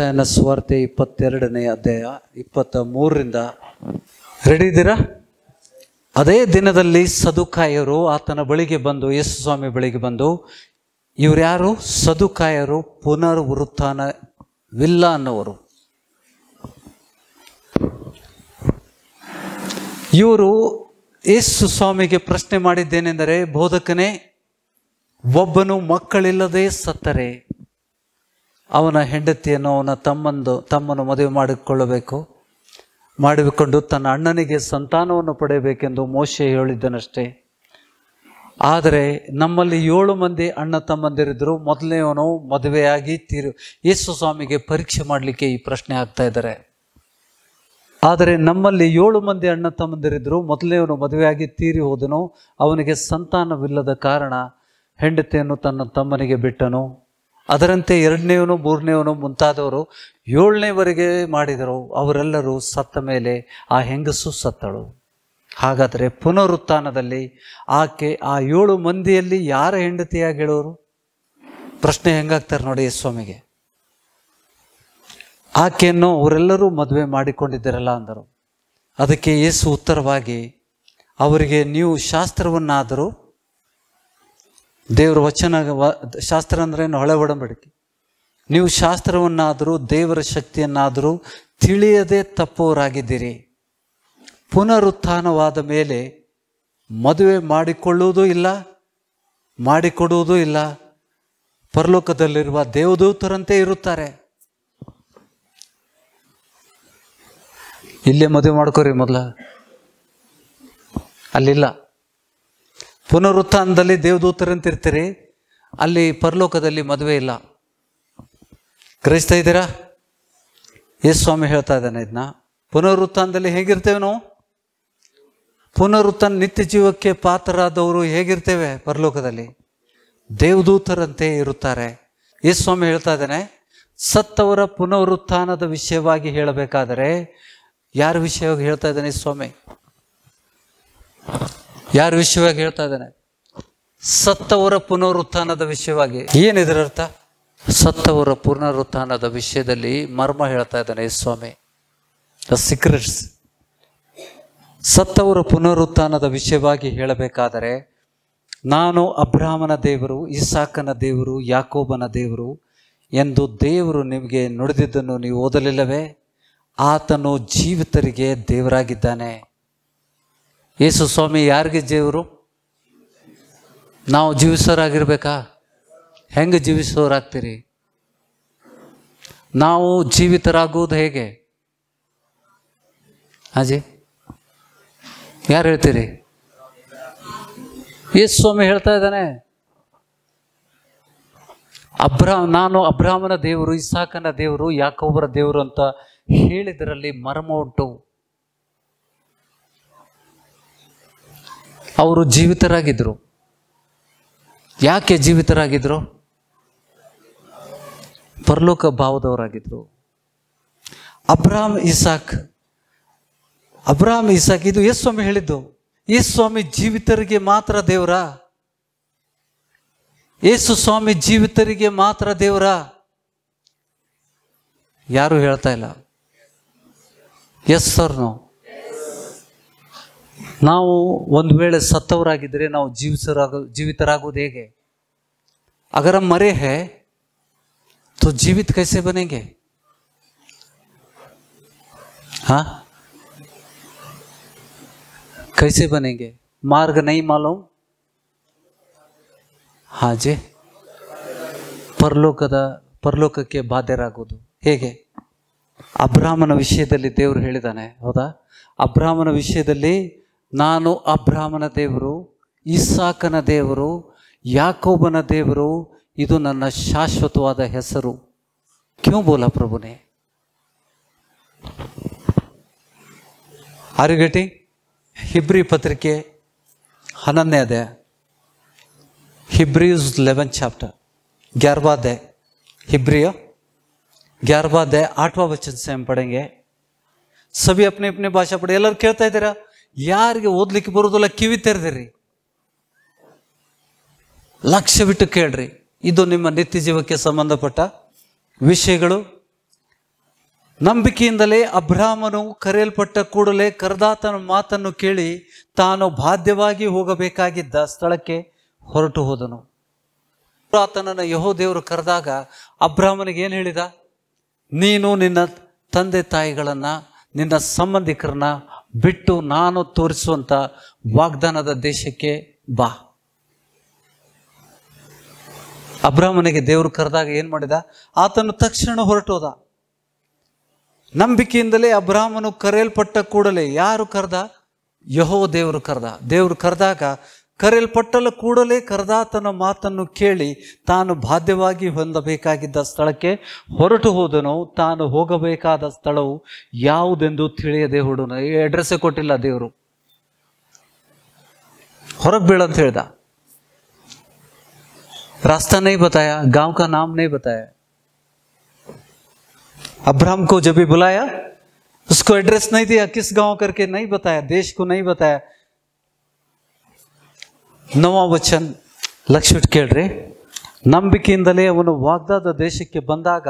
ಮತ್ತಾಯನ ಸ್ವಾರ್ಥೆ ಇಪ್ಪತ್ತೆರಡನೇ ಅಧ್ಯಾಯ ಇಪ್ಪತ್ತ ಮೂರರಿಂದ ರೆಡಿ ಇದ್ದೀರಾ ಅದೇ ದಿನದಲ್ಲಿ ಸದುಕಾಯರು ಆತನ ಬಳಿಗೆ ಬಂದು ಯೇಸು ಸ್ವಾಮಿ ಬಳಿಗೆ ಬಂದು ಇವರ್ಯಾರು ಯಾರು ಸದುಕಾಯರು ಪುನರ್ವೃತ್ತಾನವಿಲ್ಲ ಅನ್ನೋರು ಇವರು ಯೇಸು ಸ್ವಾಮಿಗೆ ಪ್ರಶ್ನೆ ಮಾಡಿದ್ದೇನೆಂದರೆ ಬೋಧಕನೇ ಒಬ್ಬನು ಮಕ್ಕಳಿಲ್ಲದೆ ಸತ್ತರೆ ಅವನ ಹೆಂಡತಿಯನ್ನು ಅವನ ತಮ್ಮಂದು ತಮ್ಮನ್ನು ಮದುವೆ ಮಾಡಿಕೊಳ್ಳಬೇಕು ಮಾಡಿಕೊಂಡು ತನ್ನ ಅಣ್ಣನಿಗೆ ಸಂತಾನವನ್ನು ಪಡೆಯಬೇಕೆಂದು ಮೋಶೆ ಹೇಳಿದ್ದನಷ್ಟೇ ಆದರೆ ನಮ್ಮಲ್ಲಿ ಏಳು ಮಂದಿ ಅಣ್ಣ ತಮ್ಮಂದಿರಿದ್ದರು ಮೊದಲನೆಯವನು ಮದುವೆಯಾಗಿ ತೀರು ಯೇಸು ಸ್ವಾಮಿಗೆ ಪರೀಕ್ಷೆ ಮಾಡಲಿಕ್ಕೆ ಈ ಪ್ರಶ್ನೆ ಆಗ್ತಾ ಇದ್ದಾರೆ ಆದರೆ ನಮ್ಮಲ್ಲಿ ಏಳು ಮಂದಿ ಅಣ್ಣ ತಮ್ಮಂದಿರಿದ್ದರು ಮೊದಲನೆಯವನು ಮದುವೆಯಾಗಿ ತೀರಿ ಹೋದನು ಅವನಿಗೆ ಸಂತಾನವಿಲ್ಲದ ಕಾರಣ ಹೆಂಡತಿಯನ್ನು ತನ್ನ ತಮ್ಮನಿಗೆ ಬಿಟ್ಟನು ಅದರಂತೆ ಎರಡನೇವನು ಮೂರನೇವನು ಮುಂತಾದವರು ಏಳನೇವರೆಗೆ ಮಾಡಿದರು ಅವರೆಲ್ಲರೂ ಸತ್ತ ಮೇಲೆ ಆ ಹೆಂಗಸು ಸತ್ತಳು ಹಾಗಾದರೆ ಪುನರುತ್ಥಾನದಲ್ಲಿ ಆಕೆ ಆ ಏಳು ಮಂದಿಯಲ್ಲಿ ಯಾರ ಹೆಂಡತಿಯಾಗಿ ಹೇಳೋರು ಪ್ರಶ್ನೆ ಹೆಂಗಾಗ್ತಾರೆ ನೋಡಿ ಸ್ವಾಮಿಗೆ ಆಕೆಯನ್ನು ಅವರೆಲ್ಲರೂ ಮದುವೆ ಮಾಡಿಕೊಂಡಿದ್ದೀರಲ್ಲ ಅಂದರು ಅದಕ್ಕೆ ಯೇಸು ಉತ್ತರವಾಗಿ ಅವರಿಗೆ ನೀವು ಶಾಸ್ತ್ರವನ್ನಾದರೂ ದೇವ್ರ ವಚನ ಶಾಸ್ತ್ರ ಅಂದ್ರೇನು ಹಳೆ ಒಡಂಬಡಿಕೆ ನೀವು ಶಾಸ್ತ್ರವನ್ನಾದರೂ ದೇವರ ಶಕ್ತಿಯನ್ನಾದರೂ ತಿಳಿಯದೆ ತಪ್ಪವರಾಗಿದ್ದೀರಿ ಪುನರುತ್ಥಾನವಾದ ಮೇಲೆ ಮದುವೆ ಮಾಡಿಕೊಳ್ಳುವುದೂ ಇಲ್ಲ ಮಾಡಿಕೊಡುವುದೂ ಇಲ್ಲ ಪರಲೋಕದಲ್ಲಿರುವ ದೇವದೂತರಂತೆ ಇರುತ್ತಾರೆ ಇಲ್ಲೇ ಮದುವೆ ಮಾಡ್ಕೋರಿ ಮೊದಲ ಅಲ್ಲಿಲ್ಲ ಪುನರುತ್ಥಾನದಲ್ಲಿ ಇರ್ತೀರಿ ಅಲ್ಲಿ ಪರಲೋಕದಲ್ಲಿ ಮದುವೆ ಇಲ್ಲ ಗ್ರಹಿಸ್ತಾ ಇದ್ದೀರಾ ಯೇಸು ಸ್ವಾಮಿ ಹೇಳ್ತಾ ಇದ್ದಾನೆ ಇದನ್ನ ಪುನರುತ್ಥಾನದಲ್ಲಿ ಹೇಗಿರ್ತೇವೆ ನಾವು ಪುನರುತ್ಥಾನ ನಿತ್ಯ ಜೀವಕ್ಕೆ ಪಾತ್ರರಾದವರು ಹೇಗಿರ್ತೇವೆ ಪರಲೋಕದಲ್ಲಿ ದೇವದೂತರಂತೆ ಇರುತ್ತಾರೆ ಯೇಸು ಸ್ವಾಮಿ ಹೇಳ್ತಾ ಇದ್ದಾನೆ ಸತ್ತವರ ಪುನರುತ್ಥಾನದ ವಿಷಯವಾಗಿ ಹೇಳಬೇಕಾದರೆ ಯಾರ ವಿಷಯವಾಗಿ ಹೇಳ್ತಾ ಇದ್ದಾನೆ ಸ್ವಾಮಿ ಯಾರು ವಿಷಯವಾಗಿ ಹೇಳ್ತಾ ಇದ್ದಾನೆ ಸತ್ತವರ ಪುನರುತ್ಥಾನದ ವಿಷಯವಾಗಿ ಏನಿದ್ರ ಅರ್ಥ ಸತ್ತವರ ಪುನರುತ್ಥಾನದ ವಿಷಯದಲ್ಲಿ ಮರ್ಮ ಹೇಳ್ತಾ ಇದ್ದಾನೆ ಸ್ವಾಮಿ ದ ಸೀಕ್ರೆಟ್ಸ್ ಸತ್ತವರ ಪುನರುತ್ಥಾನದ ವಿಷಯವಾಗಿ ಹೇಳಬೇಕಾದರೆ ನಾನು ಅಬ್ರಾಹ್ಮನ ದೇವರು ಇಸಾಕನ ದೇವರು ಯಾಕೋಬನ ದೇವರು ಎಂದು ದೇವರು ನಿಮಗೆ ನುಡಿದಿದ್ದನ್ನು ನೀವು ಓದಲಿಲ್ಲವೇ ಆತನು ಜೀವಿತರಿಗೆ ದೇವರಾಗಿದ್ದಾನೆ ಯೇಸು ಸ್ವಾಮಿ ಯಾರಿಗೆ ಜೀವರು ನಾವು ಜೀವಿಸೋರಾಗಿರ್ಬೇಕಾ ಹೆಂಗೆ ಜೀವಿಸೋರಾಗ್ತೀರಿ ನಾವು ಜೀವಿತರಾಗುವುದು ಹೇಗೆ ಅಜಿ ಯಾರು ಹೇಳ್ತೀರಿ ಯೇಸು ಸ್ವಾಮಿ ಹೇಳ್ತಾ ಇದ್ದಾನೆ ಅಬ್ರ ನಾನು ಅಬ್ರಾಹ್ಮನ ದೇವರು ಇಸಾಕನ ದೇವರು ಯಾಕೊಬ್ಬರ ದೇವರು ಅಂತ ಹೇಳಿದರಲ್ಲಿ ಮರ್ಮ ಉಂಟು ಅವರು ಜೀವಿತರಾಗಿದ್ದರು ಯಾಕೆ ಜೀವಿತರಾಗಿದ್ದರು ಪರಲೋಕ ಭಾವದವರಾಗಿದ್ದರು ಅಬ್ರಾಮ್ ಇಸಾಕ್ ಅಬ್ರಾಮ್ ಇಸಾಕ್ ಇದು ಎಸ್ ಸ್ವಾಮಿ ಹೇಳಿದ್ದು ಯೇಸು ಸ್ವಾಮಿ ಜೀವಿತರಿಗೆ ಮಾತ್ರ ದೇವರ ಏಸು ಸ್ವಾಮಿ ಜೀವಿತರಿಗೆ ಮಾತ್ರ ದೇವರ ಯಾರು ಹೇಳ್ತಾ ಇಲ್ಲ ಎಸ್ ಸರ್ನು ನಾವು ಒಂದು ವೇಳೆ ಸತ್ತವರಾಗಿದ್ದರೆ ನಾವು ಜೀವಿಸರಾಗ ಜೀವಿತರಾಗೋದು ಹೇಗೆ ಅಗರ ಮರೆ ಹೇ तो ಜೀವಿತ ಕೈಸೆ बनेंगे ಹಾ ಕೈಸೆ बनेंगे ಮಾರ್ಗ ನೈ मालूम ಹಾಜೆ ಪರಲೋಕದ ಪರಲೋಕಕ್ಕೆ ಬಾಧ್ಯರಾಗೋದು ಹೇಗೆ ಅಬ್ರಾಹ್ಮನ ವಿಷಯದಲ್ಲಿ ದೇವರು ಹೇಳಿದ್ದಾನೆ ಹೌದಾ ಅಬ್ರಾಹ್ಮನ ವಿಷಯದಲ್ಲಿ ನಾನು ಅಬ್ರಾಹ್ಮನ ದೇವರು ಇಸ್ಸಾಕನ ದೇವರು ಯಾಕೋಬನ ದೇವರು ಇದು ನನ್ನ ಶಾಶ್ವತವಾದ ಹೆಸರು ಕ್ಯೂ ಬೋಲ ಪ್ರಭುನೇ ಆರುಗಟ್ಟಿ ಹಿಬ್ರಿ ಪತ್ರಿಕೆ ಹನ್ನೊಂದನೇ ಅದೇ ಹಿಬ್ರಿಯೂಸ್ ಲೆವೆನ್ ಚಾಪ್ಟರ್ ಗ್ಯಾರ್ಬಾದೆ ಹಿಬ್ರಿಯ ಗ್ಯಾರ್ಬಾದೆ ಆಟ್ವಾ ಬಚ್ಚನ್ ಸ್ವಯಂ ಪಡೆಂಗೆ ಸಭಿ ಅಪ್ನೆ ಅಪ್ನೆ ಭಾಷಾ ಪಡೆ ಎಲ್ಲರೂ ಕೇಳ್ತಾ ಇದ್ದೀರಾ ಯಾರಿಗೆ ಓದ್ಲಿಕ್ಕೆ ಬರುವುದಿಲ್ಲ ಕಿವಿ ತೆರೆದಿರಿ ಲಕ್ಷ್ಯ ಬಿಟ್ಟು ಕೇಳ್ರಿ ಇದು ನಿಮ್ಮ ನಿತ್ಯ ಜೀವಕ್ಕೆ ಸಂಬಂಧಪಟ್ಟ ವಿಷಯಗಳು ನಂಬಿಕೆಯಿಂದಲೇ ಅಬ್ರಾಹ್ಮನು ಕರೆಯಲ್ಪಟ್ಟ ಕೂಡಲೇ ಕರ್ದಾತನ ಮಾತನ್ನು ಕೇಳಿ ತಾನು ಬಾಧ್ಯವಾಗಿ ಹೋಗಬೇಕಾಗಿದ್ದ ಸ್ಥಳಕ್ಕೆ ಹೊರಟು ಹೋದನು ಆತನನ್ನು ಯಹೋ ದೇವರು ಕರೆದಾಗ ಅಬ್ರಾಹ್ಮನಿಗೆ ಏನು ಹೇಳಿದ ನೀನು ನಿನ್ನ ತಂದೆ ತಾಯಿಗಳನ್ನು ನಿನ್ನ ಸಂಬಂಧಿಕರನ್ನ ಬಿಟ್ಟು ನಾನು ತೋರಿಸುವಂಥ ವಾಗ್ದಾನದ ದೇಶಕ್ಕೆ ಬಾ ಅಬ್ರಾಹ್ಮನಿಗೆ ದೇವರು ಕರೆದಾಗ ಏನು ಮಾಡಿದ ಆತನು ತಕ್ಷಣ ಹೊರಟೋದ ನಂಬಿಕೆಯಿಂದಲೇ ಅಬ್ರಾಹ್ಮನು ಕರೆಯಲ್ಪಟ್ಟ ಕೂಡಲೇ ಯಾರು ಕರೆದ ಯಹೋ ದೇವರು ಕರೆದ ದೇವರು ಕರೆದಾಗ ಕರೆಯಲ್ಪಟ್ಟಲ ಕೂಡಲೇ ಕರದಾತನ ಮಾತನ್ನು ಕೇಳಿ ತಾನು ಬಾಧ್ಯವಾಗಿ ಹೊಂದಬೇಕಾಗಿದ್ದ ಸ್ಥಳಕ್ಕೆ ಹೊರಟು ಹೋದನು ತಾನು ಹೋಗಬೇಕಾದ ಸ್ಥಳವು ಯಾವುದೆಂದು ತಿಳಿಯದೆ ಈ ಅಡ್ರೆಸ್ಸೇ ಕೊಟ್ಟಿಲ್ಲ ದೇವರು ಹೊರಗೆ ಬೀಳಂತ ಹೇಳ್ದ ರಾಸ್ತಾನೇ ಬತಾಯ बताया गांव का नाम ಕೋ बताया ಬುಲಾಯ ಅಡ್ರೆಸ್ जब ಕಿಸ್ बुलाया उसको एड्रेस नहीं ನವಾಬಚ್ಚನ್ ವಚನ್ ಲಕ್ಷಿಟ್ ಕೇಳ್ರಿ ನಂಬಿಕೆಯಿಂದಲೇ ಅವನು ವಾಗ್ದಾದ ದೇಶಕ್ಕೆ ಬಂದಾಗ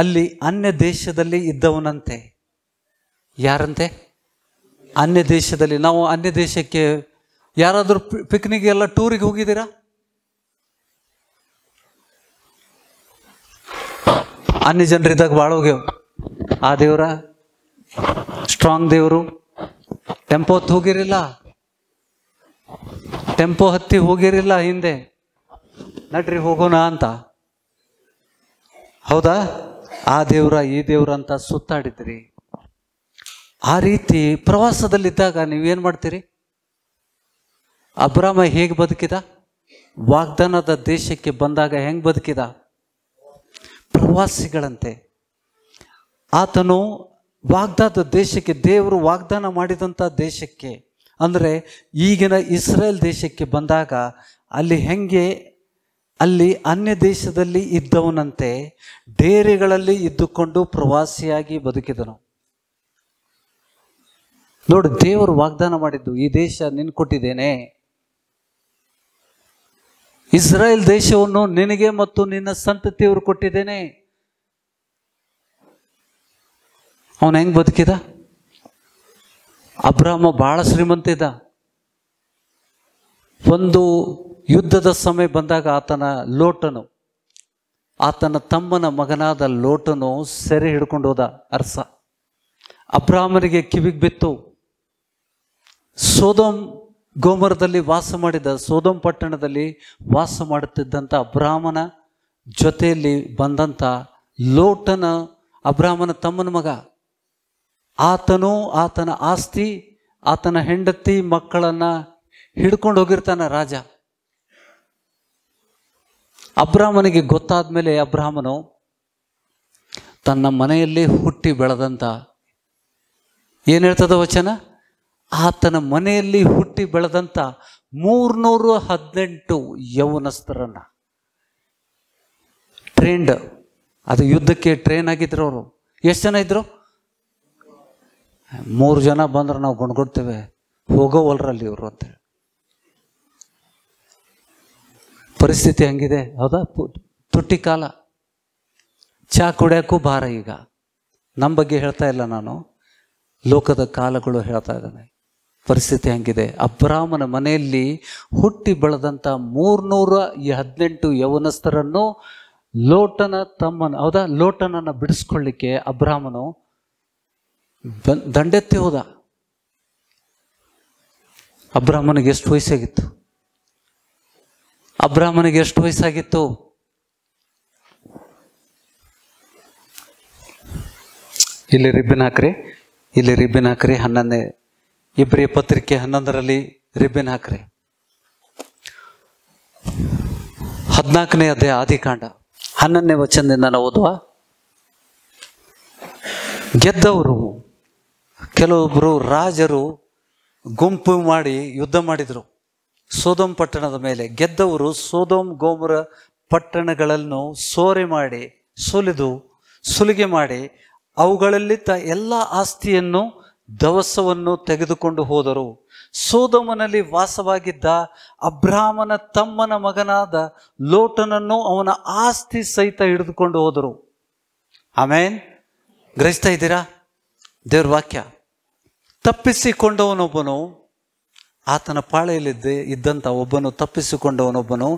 ಅಲ್ಲಿ ಅನ್ಯ ದೇಶದಲ್ಲಿ ಇದ್ದವನಂತೆ ಯಾರಂತೆ ಅನ್ಯ ದೇಶದಲ್ಲಿ ನಾವು ಅನ್ಯ ದೇಶಕ್ಕೆ ಯಾರಾದರೂ ಪಿಕ್ನಿಕ್ ಎಲ್ಲ ಟೂರಿಗೆ ಹೋಗಿದ್ದೀರಾ ಅನ್ಯ ಜನರಿದ್ದಾಗ ಭಾಳ ಹೋಗ್ಯವು ಆ ದೇವರ ಸ್ಟ್ರಾಂಗ್ ದೇವರು ಟೆಂಪೋತ್ ಹೋಗಿರಲಿಲ್ಲ ಟೆಂಪೋ ಹತ್ತಿ ಹೋಗಿರಲಿಲ್ಲ ಹಿಂದೆ ನಡ್ರಿ ಹೋಗೋಣ ಅಂತ ಹೌದಾ ಆ ದೇವ್ರ ಈ ದೇವ್ರ ಅಂತ ಸುತ್ತಾಡಿದ್ರಿ ಆ ರೀತಿ ಪ್ರವಾಸದಲ್ಲಿದ್ದಾಗ ನೀವೇನು ಮಾಡ್ತೀರಿ ಅಬ್ರಾಮ ಹೇಗೆ ಬದುಕಿದ ವಾಗ್ದಾನದ ದೇಶಕ್ಕೆ ಬಂದಾಗ ಹೆಂಗೆ ಬದುಕಿದ ಪ್ರವಾಸಿಗಳಂತೆ ಆತನು ವಾಗ್ದಾದ ದೇಶಕ್ಕೆ ದೇವರು ವಾಗ್ದಾನ ಮಾಡಿದಂಥ ದೇಶಕ್ಕೆ ಅಂದರೆ ಈಗಿನ ಇಸ್ರೇಲ್ ದೇಶಕ್ಕೆ ಬಂದಾಗ ಅಲ್ಲಿ ಹೆಂಗೆ ಅಲ್ಲಿ ಅನ್ಯ ದೇಶದಲ್ಲಿ ಇದ್ದವನಂತೆ ಡೇರೆಗಳಲ್ಲಿ ಇದ್ದುಕೊಂಡು ಪ್ರವಾಸಿಯಾಗಿ ಬದುಕಿದನು ನೋಡು ದೇವರು ವಾಗ್ದಾನ ಮಾಡಿದ್ದು ಈ ದೇಶ ನಿನ್ ಕೊಟ್ಟಿದ್ದೇನೆ ಇಸ್ರಾಯೇಲ್ ದೇಶವನ್ನು ನಿನಗೆ ಮತ್ತು ನಿನ್ನ ಸಂತತಿಯವರು ಕೊಟ್ಟಿದ್ದೇನೆ ಅವನು ಹೆಂಗೆ ಬದುಕಿದ ಅಬ್ರಾಹ್ಮ ಬಹಳ ಶ್ರೀಮಂತ ಇದ್ದ ಒಂದು ಯುದ್ಧದ ಸಮಯ ಬಂದಾಗ ಆತನ ಲೋಟನು ಆತನ ತಮ್ಮನ ಮಗನಾದ ಲೋಟನು ಸೆರೆ ಹಿಡ್ಕೊಂಡು ಹೋದ ಅರ್ಸ ಅಬ್ರಾಹ್ಮನಿಗೆ ಕಿವಿಗೆ ಬಿತ್ತು ಸೋದೋಮ್ ಗೋಮರದಲ್ಲಿ ವಾಸ ಮಾಡಿದ ಸೋದೋಮ್ ಪಟ್ಟಣದಲ್ಲಿ ವಾಸ ಮಾಡುತ್ತಿದ್ದಂಥ ಅಬ್ರಾಹ್ಮನ ಜೊತೆಯಲ್ಲಿ ಬಂದಂಥ ಲೋಟನ ಅಬ್ರಾಹ್ಮನ ತಮ್ಮನ ಮಗ ಆತನು ಆತನ ಆಸ್ತಿ ಆತನ ಹೆಂಡತಿ ಮಕ್ಕಳನ್ನು ಹಿಡ್ಕೊಂಡು ಹೋಗಿರ್ತಾನೆ ರಾಜ ಅಬ್ರಾಹ್ಮನಿಗೆ ಗೊತ್ತಾದ ಮೇಲೆ ಅಬ್ರಾಹ್ಮನು ತನ್ನ ಮನೆಯಲ್ಲಿ ಹುಟ್ಟಿ ಬೆಳೆದಂತ ಏನು ಹೇಳ್ತದ ವಚನ ಆತನ ಮನೆಯಲ್ಲಿ ಹುಟ್ಟಿ ಬೆಳೆದಂಥ ಮೂರ್ನೂರು ಹದಿನೆಂಟು ಯೌವನಸ್ಥರನ್ನು ಟ್ರೇನ್ಡ್ ಅದು ಯುದ್ಧಕ್ಕೆ ಟ್ರೈನ್ ಆಗಿದ್ರು ಅವರು ಎಷ್ಟು ಜನ ಇದ್ದರು ಮೂರು ಜನ ಬಂದ್ರೆ ನಾವು ಗುಣ್ಗುಡ್ತೇವೆ ಹೋಗೋವಲ್ರಲ್ಲಿ ಇವರು ಅಂತೇಳಿ ಪರಿಸ್ಥಿತಿ ಹಂಗಿದೆ ಹೌದಾ ತುಟ್ಟಿ ಕಾಲ ಚಾ ಕುಡಿಯೋಕ್ಕೂ ಭಾರ ಈಗ ನಮ್ಮ ಬಗ್ಗೆ ಹೇಳ್ತಾ ಇಲ್ಲ ನಾನು ಲೋಕದ ಕಾಲಗಳು ಹೇಳ್ತಾ ಇದ್ದಾನೆ ಪರಿಸ್ಥಿತಿ ಹಂಗಿದೆ ಅಬ್ರಾಹ್ಮನ ಮನೆಯಲ್ಲಿ ಹುಟ್ಟಿ ಬೆಳೆದಂಥ ಮೂರ್ನೂರ ಹದಿನೆಂಟು ಯವನಸ್ಥರನ್ನು ಲೋಟನ ತಮ್ಮನ ಹೌದಾ ಲೋಟನನ್ನು ಬಿಡಿಸ್ಕೊಳ್ಳಿಕ್ಕೆ ಅಬ್ರಾಹ್ಮನು ದಂಡೆತ್ತಿ ಹೋದ ಅಬ್ರಾಹ್ಮನಿಗೆ ಎಷ್ಟು ವಯಸ್ಸಾಗಿತ್ತು ಅಬ್ರಾಹ್ಮನಿಗೆ ಎಷ್ಟು ವಯಸ್ಸಾಗಿತ್ತು ಇಲ್ಲಿ ರಿಬ್ಬಿನ್ ಹಾಕ್ರಿ ಇಲ್ಲಿ ರಿಬ್ಬಿನ್ ಹಾಕ್ರಿ ಹನ್ನೊಂದನೇ ಇಬ್ಬರಿ ಪತ್ರಿಕೆ ಹನ್ನೊಂದರಲ್ಲಿ ರಿಬ್ಬಿನ್ ಹಾಕ್ರಿ ಹದಿನಾಲ್ಕನೇ ಅಧ್ಯಾಯ ಆದಿಕಾಂಡ ಹನ್ನೊಂದನೇ ವಚನದಿಂದ ನಾವು ಓದುವ ಗೆದ್ದವರು ಕೆಲವೊಬ್ಬರು ರಾಜರು ಗುಂಪು ಮಾಡಿ ಯುದ್ಧ ಮಾಡಿದರು ಸೋದೋಮ್ ಪಟ್ಟಣದ ಮೇಲೆ ಗೆದ್ದವರು ಸೋದೋಮ್ ಗೋಮರ ಪಟ್ಟಣಗಳನ್ನು ಸೋರೆ ಮಾಡಿ ಸುಲಿದು ಸುಲಿಗೆ ಮಾಡಿ ಅವುಗಳಲ್ಲಿದ್ದ ಎಲ್ಲ ಆಸ್ತಿಯನ್ನು ದವಸವನ್ನು ತೆಗೆದುಕೊಂಡು ಹೋದರು ಸೋದಮನಲ್ಲಿ ವಾಸವಾಗಿದ್ದ ಅಬ್ರಾಹ್ಮನ ತಮ್ಮನ ಮಗನಾದ ಲೋಟನನ್ನು ಅವನ ಆಸ್ತಿ ಸಹಿತ ಹಿಡಿದುಕೊಂಡು ಹೋದರು ಆಮೇನ್ ಗ್ರಹಿಸ್ತಾ ಇದ್ದೀರಾ ದೇವ್ರ ವಾಕ್ಯ ತಪ್ಪಿಸಿಕೊಂಡವನೊಬ್ಬನು ಆತನ ಪಾಳೆಯಲ್ಲಿದ್ದೆ ಇದ್ದಂಥ ಒಬ್ಬನು ತಪ್ಪಿಸಿಕೊಂಡವನೊಬ್ಬನು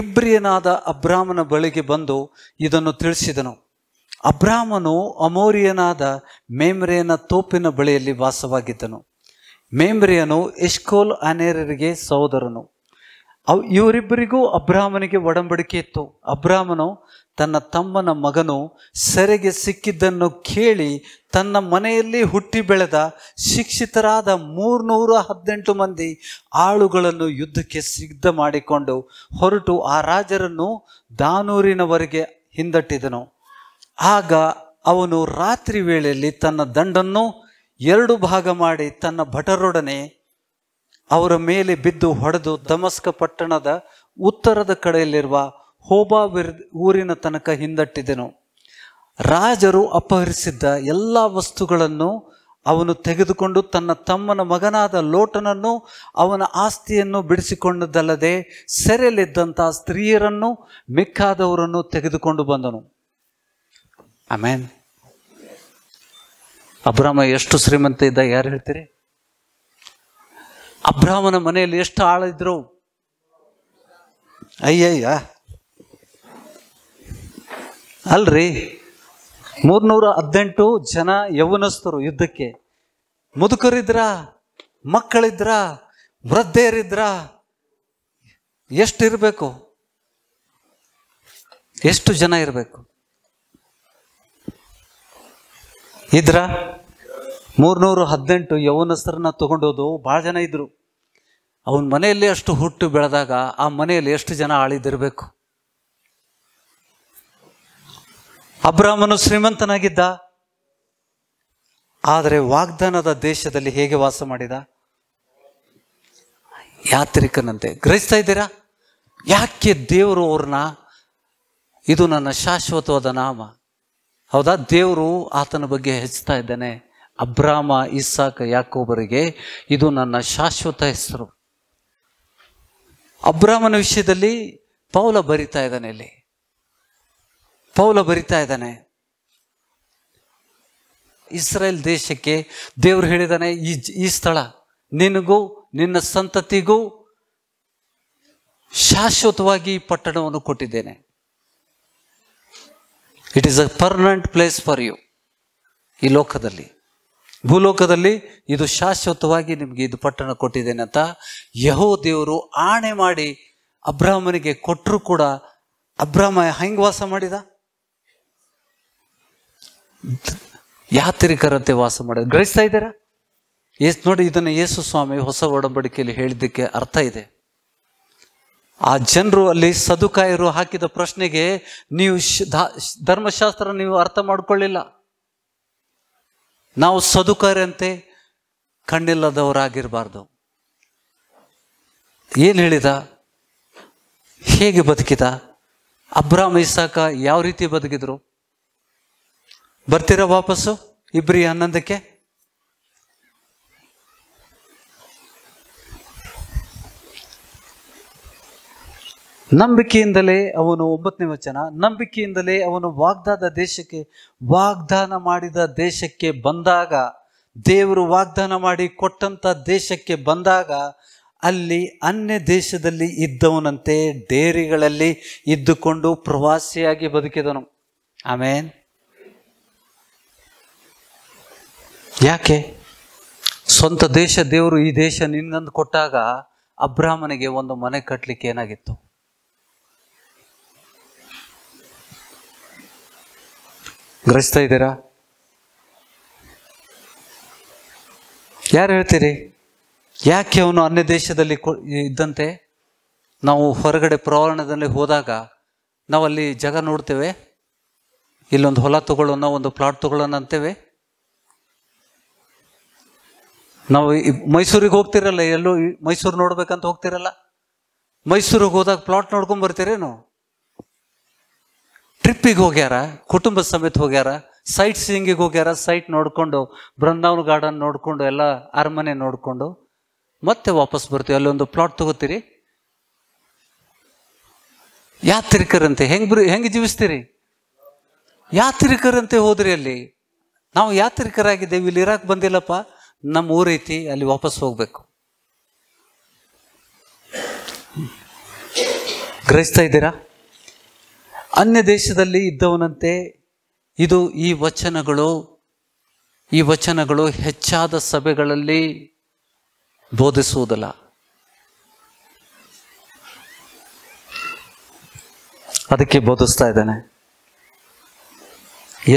ಇಬ್ರಿಯನಾದ ಅಬ್ರಾಹ್ಮನ ಬಳಿಗೆ ಬಂದು ಇದನ್ನು ತಿಳಿಸಿದನು ಅಬ್ರಾಹ್ಮನು ಅಮೋರಿಯನಾದ ಮೇಮ್ರಿಯನ ತೋಪಿನ ಬಳಿಯಲ್ಲಿ ವಾಸವಾಗಿದ್ದನು ಮೇಮ್ರಿಯನು ಎಷ್ಕೋಲ್ ಅನೇರರಿಗೆ ಸಹೋದರನು ಅವ್ ಇವರಿಬ್ಬರಿಗೂ ಅಬ್ರಾಹ್ಮನಿಗೆ ಒಡಂಬಡಿಕೆ ಇತ್ತು ಅಬ್ರಾಹ್ಮನು ತನ್ನ ತಮ್ಮನ ಮಗನು ಸೆರೆಗೆ ಸಿಕ್ಕಿದ್ದನ್ನು ಕೇಳಿ ತನ್ನ ಮನೆಯಲ್ಲಿ ಹುಟ್ಟಿ ಬೆಳೆದ ಶಿಕ್ಷಿತರಾದ ಮೂರ್ನೂರ ಹದಿನೆಂಟು ಮಂದಿ ಆಳುಗಳನ್ನು ಯುದ್ಧಕ್ಕೆ ಸಿದ್ಧ ಮಾಡಿಕೊಂಡು ಹೊರಟು ಆ ರಾಜರನ್ನು ದಾನೂರಿನವರೆಗೆ ಹಿಂದಟ್ಟಿದನು ಆಗ ಅವನು ರಾತ್ರಿ ವೇಳೆಯಲ್ಲಿ ತನ್ನ ದಂಡನ್ನು ಎರಡು ಭಾಗ ಮಾಡಿ ತನ್ನ ಭಟರೊಡನೆ ಅವರ ಮೇಲೆ ಬಿದ್ದು ಹೊಡೆದು ದಮಸ್ಕ ಪಟ್ಟಣದ ಉತ್ತರದ ಕಡೆಯಲ್ಲಿರುವ ಹೋಬಾ ಊರಿನ ತನಕ ಹಿಂದಟ್ಟಿದನು ರಾಜರು ಅಪಹರಿಸಿದ್ದ ಎಲ್ಲ ವಸ್ತುಗಳನ್ನು ಅವನು ತೆಗೆದುಕೊಂಡು ತನ್ನ ತಮ್ಮನ ಮಗನಾದ ಲೋಟನನ್ನು ಅವನ ಆಸ್ತಿಯನ್ನು ಬಿಡಿಸಿಕೊಂಡದಲ್ಲದೆ ಸೆರೆಲಿದ್ದಂಥ ಸ್ತ್ರೀಯರನ್ನು ಮಿಕ್ಕಾದವರನ್ನು ತೆಗೆದುಕೊಂಡು ಬಂದನು ಆಮೇನ್ ಅಬ್ರಹ್ಮ ಎಷ್ಟು ಶ್ರೀಮಂತ ಇದ್ದ ಯಾರು ಹೇಳ್ತೀರಿ ಅಬ್ರಾಹ್ಮನ ಮನೆಯಲ್ಲಿ ಎಷ್ಟು ಆಳಿದ್ರು ಅಯ್ಯಯ್ಯ ಅಲ್ರಿ ಮೂರ್ನೂರ ಹದಿನೆಂಟು ಜನ ಯೌವನಸ್ಥರು ಯುದ್ಧಕ್ಕೆ ಮುದುಕರಿದ್ರ ಮಕ್ಕಳಿದ್ರ ವೃದ್ಧೆಯರಿದ್ರ ಎಷ್ಟಿರಬೇಕು ಎಷ್ಟು ಜನ ಇರಬೇಕು ಇದ್ರ ಮೂರ್ನೂರು ಹದಿನೆಂಟು ಯೌವನಸ್ಥರನ್ನ ತಗೊಂಡೋದು ಭಾಳ ಜನ ಇದ್ರು ಅವನ ಮನೆಯಲ್ಲಿ ಅಷ್ಟು ಹುಟ್ಟು ಬೆಳೆದಾಗ ಆ ಮನೆಯಲ್ಲಿ ಎಷ್ಟು ಜನ ಆಳಿದಿರಬೇಕು ಅಬ್ರಾಹ್ಮನು ಶ್ರೀಮಂತನಾಗಿದ್ದ ಆದರೆ ವಾಗ್ದಾನದ ದೇಶದಲ್ಲಿ ಹೇಗೆ ವಾಸ ಮಾಡಿದ ಯಾತ್ರಿಕನಂತೆ ಗ್ರಹಿಸ್ತಾ ಇದ್ದೀರಾ ಯಾಕೆ ದೇವರು ಅವ್ರನ್ನ ಇದು ನನ್ನ ಶಾಶ್ವತವಾದ ನಾಮ ಹೌದಾ ದೇವರು ಆತನ ಬಗ್ಗೆ ಹೆಚ್ಚುತ್ತಾ ಇದ್ದಾನೆ ಅಬ್ರಾಮ ಇಸಾಕ್ ಯಾಕೋಬರಿಗೆ ಇದು ನನ್ನ ಶಾಶ್ವತ ಹೆಸರು ಅಬ್ರಾಹ್ಮನ ವಿಷಯದಲ್ಲಿ ಪೌಲ ಬರಿತಾ ಇದ್ದಾನೆ ಇಲ್ಲಿ ಪೌಲ ಬರಿತಾ ಇದ್ದಾನೆ ಇಸ್ರೇಲ್ ದೇಶಕ್ಕೆ ದೇವರು ಹೇಳಿದಾನೆ ಈ ಈ ಸ್ಥಳ ನಿನಗೂ ನಿನ್ನ ಸಂತತಿಗೂ ಶಾಶ್ವತವಾಗಿ ಈ ಪಟ್ಟಣವನ್ನು ಕೊಟ್ಟಿದ್ದೇನೆ it is a permanent place for you ಈ ಲೋಕದಲ್ಲಿ ಭೂಲೋಕದಲ್ಲಿ ಇದು ಶಾಶ್ವತವಾಗಿ ನಿಮಗೆ ಇದು ಪಟ್ಟಣ ಕೊಟ್ಟಿದ್ದೇನೆ ಅಂತ ಯಹೋ ದೇವರು ಆಣೆ ಮಾಡಿ ಅಬ್ರಾಹ್ಮನಿಗೆ ಕೊಟ್ಟರು ಕೂಡ ಅಬ್ರಾಹ್ಮ ಹೆಂಗೆ ವಾಸ ಮಾಡಿದ ಯಾತ್ರಿಕರಂತೆ ವಾಸ ಮಾಡಿದ ಗ್ರಹಿಸ್ತಾ ಇದ್ದೀರಾ ಏಸ್ ನೋಡಿ ಇದನ್ನು ಯೇಸು ಸ್ವಾಮಿ ಹೊಸ ಒಡಂಬಡಿಕೆಯಲ್ಲಿ ಹೇಳಿದ್ದಕ್ಕೆ ಅರ್ಥ ಇದೆ ಆ ಜನರು ಅಲ್ಲಿ ಸದುಕಾಯರು ಹಾಕಿದ ಪ್ರಶ್ನೆಗೆ ನೀವು ಧರ್ಮಶಾಸ್ತ್ರ ನೀವು ಅರ್ಥ ಮಾಡಿಕೊಳ್ಳಿಲ್ಲ ನಾವು ಸದುಕರಂತೆ ಕಣ್ಣಿಲ್ಲದವರಾಗಿರಬಾರ್ದು ಏನು ಹೇಳಿದ ಹೇಗೆ ಬದುಕಿದ ಅಬ್ರಾಮ್ ಇಸಾಕ ಯಾವ ರೀತಿ ಬದುಕಿದ್ರು ಬರ್ತೀರಾ ವಾಪಸ್ಸು ಇಬ್ಬರಿ ಹನ್ನೊಂದಕ್ಕೆ ನಂಬಿಕೆಯಿಂದಲೇ ಅವನು ಒಂಬತ್ತನೇ ವಚನ ನಂಬಿಕೆಯಿಂದಲೇ ಅವನು ವಾಗ್ದಾದ ದೇಶಕ್ಕೆ ವಾಗ್ದಾನ ಮಾಡಿದ ದೇಶಕ್ಕೆ ಬಂದಾಗ ದೇವರು ವಾಗ್ದಾನ ಮಾಡಿ ಕೊಟ್ಟಂಥ ದೇಶಕ್ಕೆ ಬಂದಾಗ ಅಲ್ಲಿ ಅನ್ಯ ದೇಶದಲ್ಲಿ ಇದ್ದವನಂತೆ ಡೇರಿಗಳಲ್ಲಿ ಇದ್ದುಕೊಂಡು ಪ್ರವಾಸಿಯಾಗಿ ಬದುಕಿದನು ಆಮೇನ್ ಯಾಕೆ ಸ್ವಂತ ದೇಶ ದೇವರು ಈ ದೇಶ ನಿನ್ನಂದು ಕೊಟ್ಟಾಗ ಅಬ್ರಾಹ್ಮನಿಗೆ ಒಂದು ಮನೆ ಕಟ್ಟಲಿಕ್ಕೆ ಏನಾಗಿತ್ತು ಗ್ರಹಿಸ್ತಾ ಇದ್ದೀರಾ ಯಾರು ಹೇಳ್ತೀರಿ ಯಾಕೆ ಅವನು ಅನ್ಯ ದೇಶದಲ್ಲಿ ಇದ್ದಂತೆ ನಾವು ಹೊರಗಡೆ ಪ್ರವರಣದಲ್ಲಿ ಹೋದಾಗ ನಾವಲ್ಲಿ ಜಾಗ ನೋಡ್ತೇವೆ ಇಲ್ಲೊಂದು ಹೊಲ ತಗೊಳ್ಳೋಣ ಒಂದು ಪ್ಲಾಟ್ ತಗೊಳ್ಳೋಣ ಅಂತೇವೆ ನಾವು ಮೈಸೂರಿಗೆ ಹೋಗ್ತಿರಲ್ಲ ಎಲ್ಲೂ ಮೈಸೂರು ನೋಡ್ಬೇಕಂತ ಹೋಗ್ತಿರಲ್ಲ ಮೈಸೂರಿಗೆ ಹೋದಾಗ ಪ್ಲಾಟ್ ನೋಡ್ಕೊಂಡ್ ಬರ್ತೀರೇನು ಟ್ರಿಪ್ಪಿಗೆ ಹೋಗ್ಯಾರ ಕುಟುಂಬ ಸಮೇತ ಹೋಗ್ಯಾರ ಸೈಟ್ ಸೀಯಿಂಗಿಗೆ ಹೋಗ್ಯಾರ ಸೈಟ್ ನೋಡಿಕೊಂಡು ಬೃಂದಾವನ ಗಾರ್ಡನ್ ನೋಡಿಕೊಂಡು ಎಲ್ಲ ಅರಮನೆ ನೋಡಿಕೊಂಡು ಮತ್ತೆ ವಾಪಸ್ ಬರ್ತೀವಿ ಅಲ್ಲೊಂದು ಪ್ಲಾಟ್ ತಗೋತೀರಿ ಯಾತ್ರಿಕರಂತೆ ಹೆಂಗ್ ಹೆಂಗ್ ಹೆಂಗೆ ಜೀವಿಸ್ತೀರಿ ಯಾತ್ರಿಕರಂತೆ ಹೋದ್ರಿ ಅಲ್ಲಿ ನಾವು ಯಾತ್ರಿಕರಾಗಿದ್ದೇವೆ ಇಲ್ಲಿ ಇರಾಕ್ ಬಂದಿಲ್ಲಪ್ಪ ನಮ್ಮ ಊರೈತಿ ಅಲ್ಲಿ ವಾಪಸ್ ಹೋಗ್ಬೇಕು ಗ್ರಹಿಸ್ತಾ ಇದ್ದೀರಾ ಅನ್ಯ ದೇಶದಲ್ಲಿ ಇದ್ದವನಂತೆ ಇದು ಈ ವಚನಗಳು ಈ ವಚನಗಳು ಹೆಚ್ಚಾದ ಸಭೆಗಳಲ್ಲಿ ಬೋಧಿಸುವುದಿಲ್ಲ ಅದಕ್ಕೆ ಬೋಧಿಸ್ತಾ ಇದ್ದಾನೆ